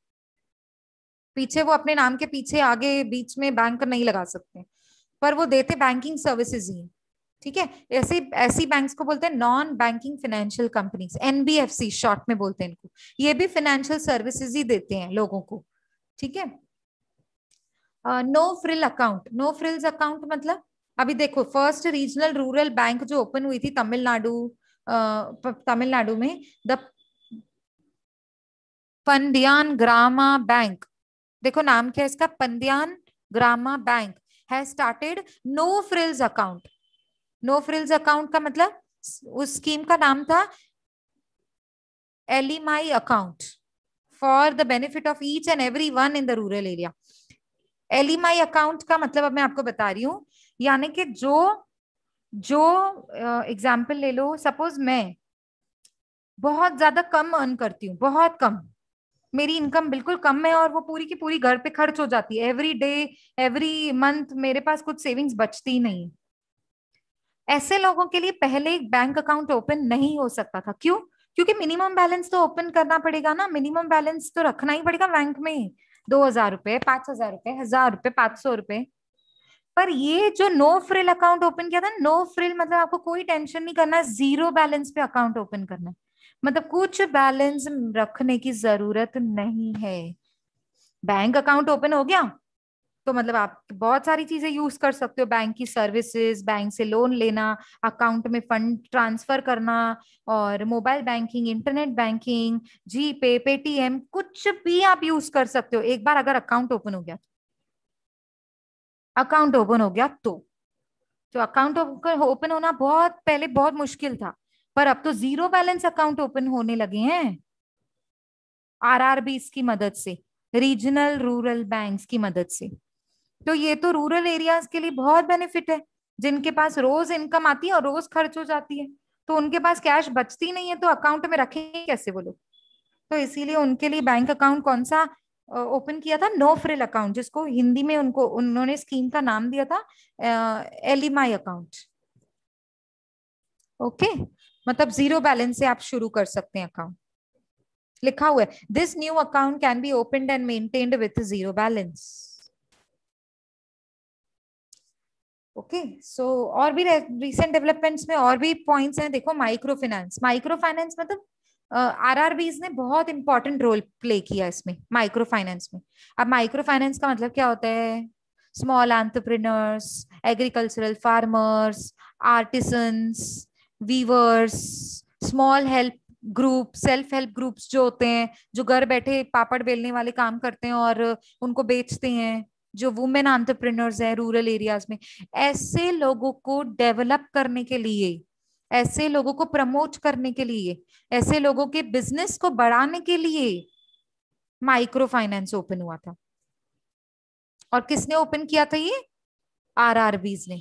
पीछे वो अपने नाम के पीछे आगे बीच में बैंक नहीं लगा सकते पर वो देते बैंकिंग सर्विसेज ही ठीक है ऐसे ऐसी बैंक्स को बोलते हैं non banking financial companies NBFC short में बोलते हैं इनको ये भी फाइनेंशियल सर्विसेज ही देते हैं लोगों को ठीक है no frill account no frills account मतलब अभी देखो फर्स्ट रीजनल रूरल बैंक जो ओपन हुई थी तमिलनाडु तमिलनाडु में द पंडियान ग्रामा बैंक देखो नाम क्या है इसका पंडियान ग्रामा बैंक है started no frills account no frills account का मतलब उस स्कीम का नाम था Elimai account for the benefit of each and every one in the rural area Elimai account का मतलब अब मैं आपको बता रही हूँ यानी कि जो जो एग्जाम्पल uh, ले लो सपोज मैं बहुत ज्यादा कम अर्न करती हूँ बहुत कम मेरी इनकम बिल्कुल कम है और वो पूरी की पूरी घर पे खर्च हो जाती है एवरी डे एवरी मंथ मेरे पास कुछ सेविंग्स बचती ही नहीं ऐसे लोगों के लिए पहले एक बैंक अकाउंट ओपन नहीं हो सकता था क्यों क्योंकि मिनिमम बैलेंस तो ओपन करना पड़ेगा ना मिनिमम बैलेंस तो रखना ही पड़ेगा बैंक में दो हजार रुपए पांच हजार रुपए हजार रुपए पांच सौ रुपए पर ये जो नो फ्रिल अकाउंट ओपन किया था नो फ्रिल मतलब आपको कोई टेंशन नहीं करना जीरो बैलेंस पे अकाउंट ओपन करना मतलब कुछ बैलेंस रखने की जरूरत नहीं है बैंक अकाउंट ओपन हो गया तो मतलब आप बहुत सारी चीजें यूज कर सकते हो बैंक की सर्विसेज बैंक से लोन लेना अकाउंट में फंड ट्रांसफर करना और mobile banking internet banking G pay Paytm कुछ भी आप यूज कर सकते हो एक बार अगर अकाउंट ओपन हो गया अकाउंट ओपन हो गया तो तो अकाउंट ओपन होना बहुत पहले बहुत मुश्किल था पर अब तो जीरो बैलेंस अकाउंट ओपन होने लगे हैं आरआरबी की मदद से रीजनल रूरल बैंक्स की मदद से तो ये तो रूरल एरियाज के लिए बहुत बेनिफिट है जिनके पास रोज इनकम आती है और रोज खर्च हो जाती है तो उनके पास कैश बचती नहीं है तो अकाउंट में रखेंगे कैसे वो लोग तो इसीलिए उनके लिए बैंक अकाउंट कौन सा ओपन किया था नो फ्रिल अकाउंट जिसको हिंदी में उनको उन्होंने स्कीम का नाम दिया था एलिमाई अकाउंट ओके मतलब जीरो बैलेंस से आप शुरू कर सकते हैं अकाउंट लिखा हुआ है this new account can be open and maintained with zero balance okay so और भी रिसेंट डेवलपमेंट्स में और भी पॉइंट्स हैं देखो माइक्रो फाइनेंस माइक्रो फाइनेंस मतलब आरआरबीज ने बहुत इंपॉर्टेंट रोल प्ले किया इसमें माइक्रो फाइनेंस में अब माइक्रो फाइनेंस का मतलब क्या होता है small entrepreneurs agricultural farmers artisans weavers small help group self help groups जो होते हैं जो घर बैठे पापड़ बेलने वाले काम करते हैं और उनको बेचते हैं जो वुमेन एंटरप्रेनर्स हैं रूरल एरियाज में ऐसे लोगों को डेवलप करने के लिए ऐसे लोगों को प्रमोट करने के लिए ऐसे लोगों के बिजनेस को बढ़ाने के लिए माइक्रो फाइनेंस ओपन हुआ था और किसने ओपन किया था ये आरआरबीज ने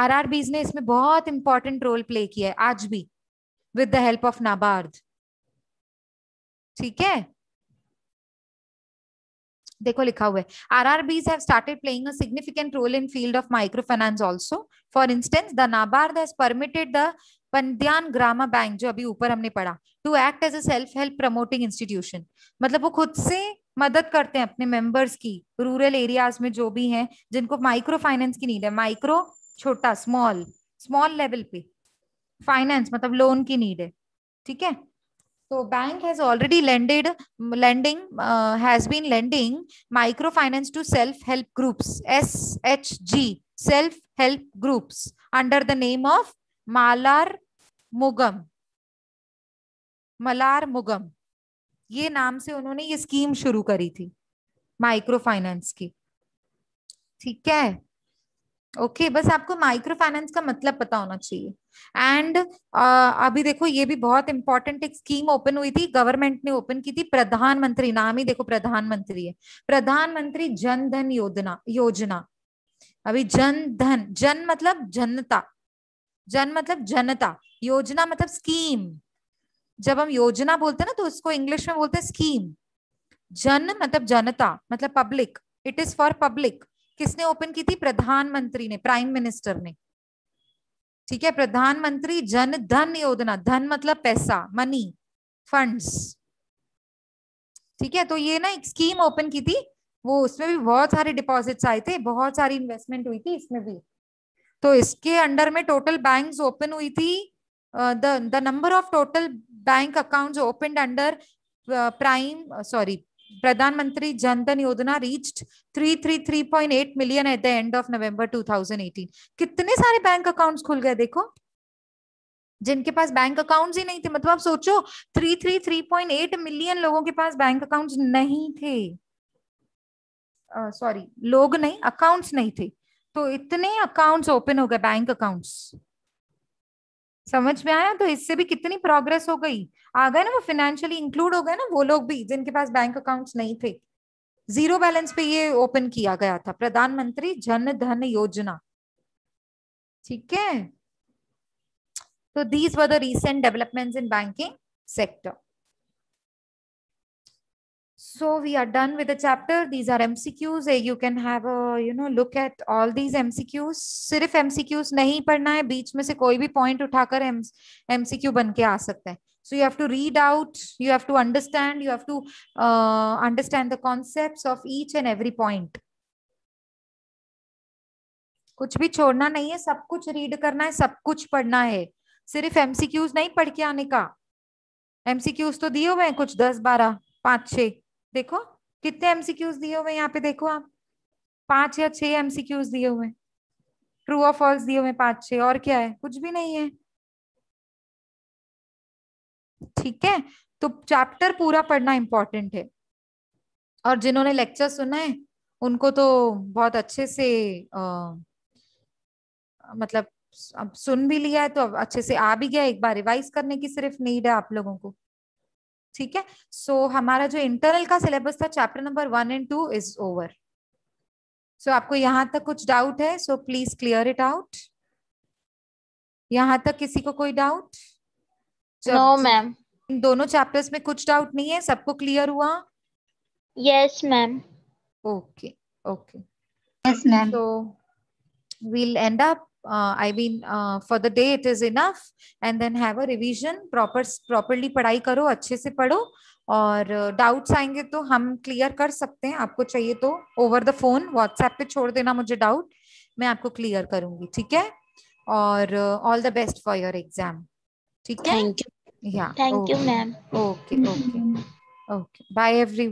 आरआरबीज ने इसमें बहुत इंपॉर्टेंट रोल प्ले किया है आज भी with the help of NABARD ठीक है देखो लिखा हुआ है RRBs have started playing significant role in field of micro finance also. For instance the NABARD has permitted the Pandyan Grama bank जो अभी ऊपर हमने पढ़ा to act as a self help promoting institution मतलब वो खुद से मदद करते हैं अपने मेंबर्स की रूरल एरियाज में जो भी हैं जिनको माइक्रो फाइनेंस की नीड है माइक्रो छोटा स्मॉल स्मॉल लेवल पे फाइनेंस मतलब लोन की नीड है ठीक है तो has already lended lending has been lending micro finance to self help groups S H G self help groups under the name of Malar Mugam Malhar मुगम ये नाम से उन्होंने ये स्कीम शुरू करी थी माइक्रो फाइनेंस की ठीक है ओके बस आपको माइक्रो फाइनेंस का मतलब पता होना चाहिए एंड uh, अभी देखो ये भी बहुत इंपॉर्टेंट एक स्कीम ओपन हुई थी गवर्नमेंट ने ओपन की थी प्रधानमंत्री नाम ही देखो प्रधानमंत्री है प्रधानमंत्री जन धन योजना योजना अभी जन धन जन मतलब जनता जन मतलब जनता योजना मतलब स्कीम जब हम योजना बोलते हैं ना तो उसको इंग्लिश में बोलते हैं स्कीम जन मतलब जनता मतलब public it is for public किसने ओपन की थी प्रधानमंत्री ने प्राइम मिनिस्टर ने ठीक है प्रधानमंत्री जन धन योजना धन मतलब पैसा मनी फंड्स ठीक है तो ये ना एक स्कीम ओपन की थी वो उसमें भी बहुत सारे डिपॉजिट्स आए थे बहुत सारी इन्वेस्टमेंट हुई थी इसमें भी तो इसके अंडर में टोटल बैंक ओपन हुई थी the number of total bank account open under prime sorry Pradhan Mantri Jan Dhan Yojana reached 333.8 million at the end of November 2018 कितने सारे बैंक अकाउंट्स खुल गए देखो जिनके पास बैंक अकाउंट्स ही नहीं थे मतलब आप सोचो 333.8 मिलियन लोगों के पास बैंक अकाउंट्स नहीं थे सॉरी uh, लोग नहीं अकाउंट्स नहीं थे तो इतने अकाउंट्स ओपन हो गए बैंक अकाउंट्स समझ में आया तो इससे भी कितनी प्रोग्रेस हो गई आ गए ना वो फिनेंशियली इंक्लूड हो गए ना वो लोग भी जिनके पास बैंक अकाउंट्स नहीं थे जीरो बैलेंस पे ये ओपन किया गया था प्रधानमंत्री जन धन योजना ठीक है तो these were the recent developments in banking sector so we are done with the chapter these are mcqs you can have a you know look at all these mcqs sirf mcqs नहीं पढ़ना है बीच में से कोई भी point उठाकर mcq बन के आ सकता है so you have to read out you have to understand you have to uh, understand the concepts of each and every point कुछ भी छोड़ना नहीं है सब कुछ रीड करना है सब कुछ पढ़ना है सिर्फ एमसीक्यूज नहीं पढ़ के आने का एमसीक्यूज तो दिए हुए हैं कुछ दस बारह पांच छह देखो कितने एमसीक्यूज दिए हुए यहाँ पे देखो आप पांच या छह एमसीक्यूज दिए हुए ट्रू और फॉल्स दिए हुए पांच छह और क्या है कुछ भी नहीं है ठीक है तो चैप्टर पूरा पढ़ना इम्पोर्टेंट है और जिन्होंने लेक्चर सुना है उनको तो बहुत अच्छे से आ, मतलब अब सुन भी लिया है तो अच्छे से आ भी गया एक बार रिवाइज करने की सिर्फ नीड है आप लोगों को ठीक है सो so, हमारा जो इंटरनल का सिलेबस था chapter number one and two is over so आपको यहां तक कुछ डाउट है so please clear it out यहाँ तक किसी को कोई डाउट नो मैम इन दोनों चैप्टर्स में कुछ डाउट नहीं है सबको क्लियर हुआ yes ma'am okay okay yes ma'am तो we'll end up uh, I mean, uh, for the day it is enough, and then have a revision. Proper properly पढ़ाई करो, अच्छे से पढ़ो और डाउट्स uh, आएंगे तो हम क्लियर कर सकते हैं आपको चाहिए तो ओवर द फोन व्हाट्सएप पे छोड़ देना मुझे डाउट मैं आपको क्लियर करूंगी ठीक है और all the best for your exam ठीक है थैंक यू या thank you ma'am okay okay okay bye every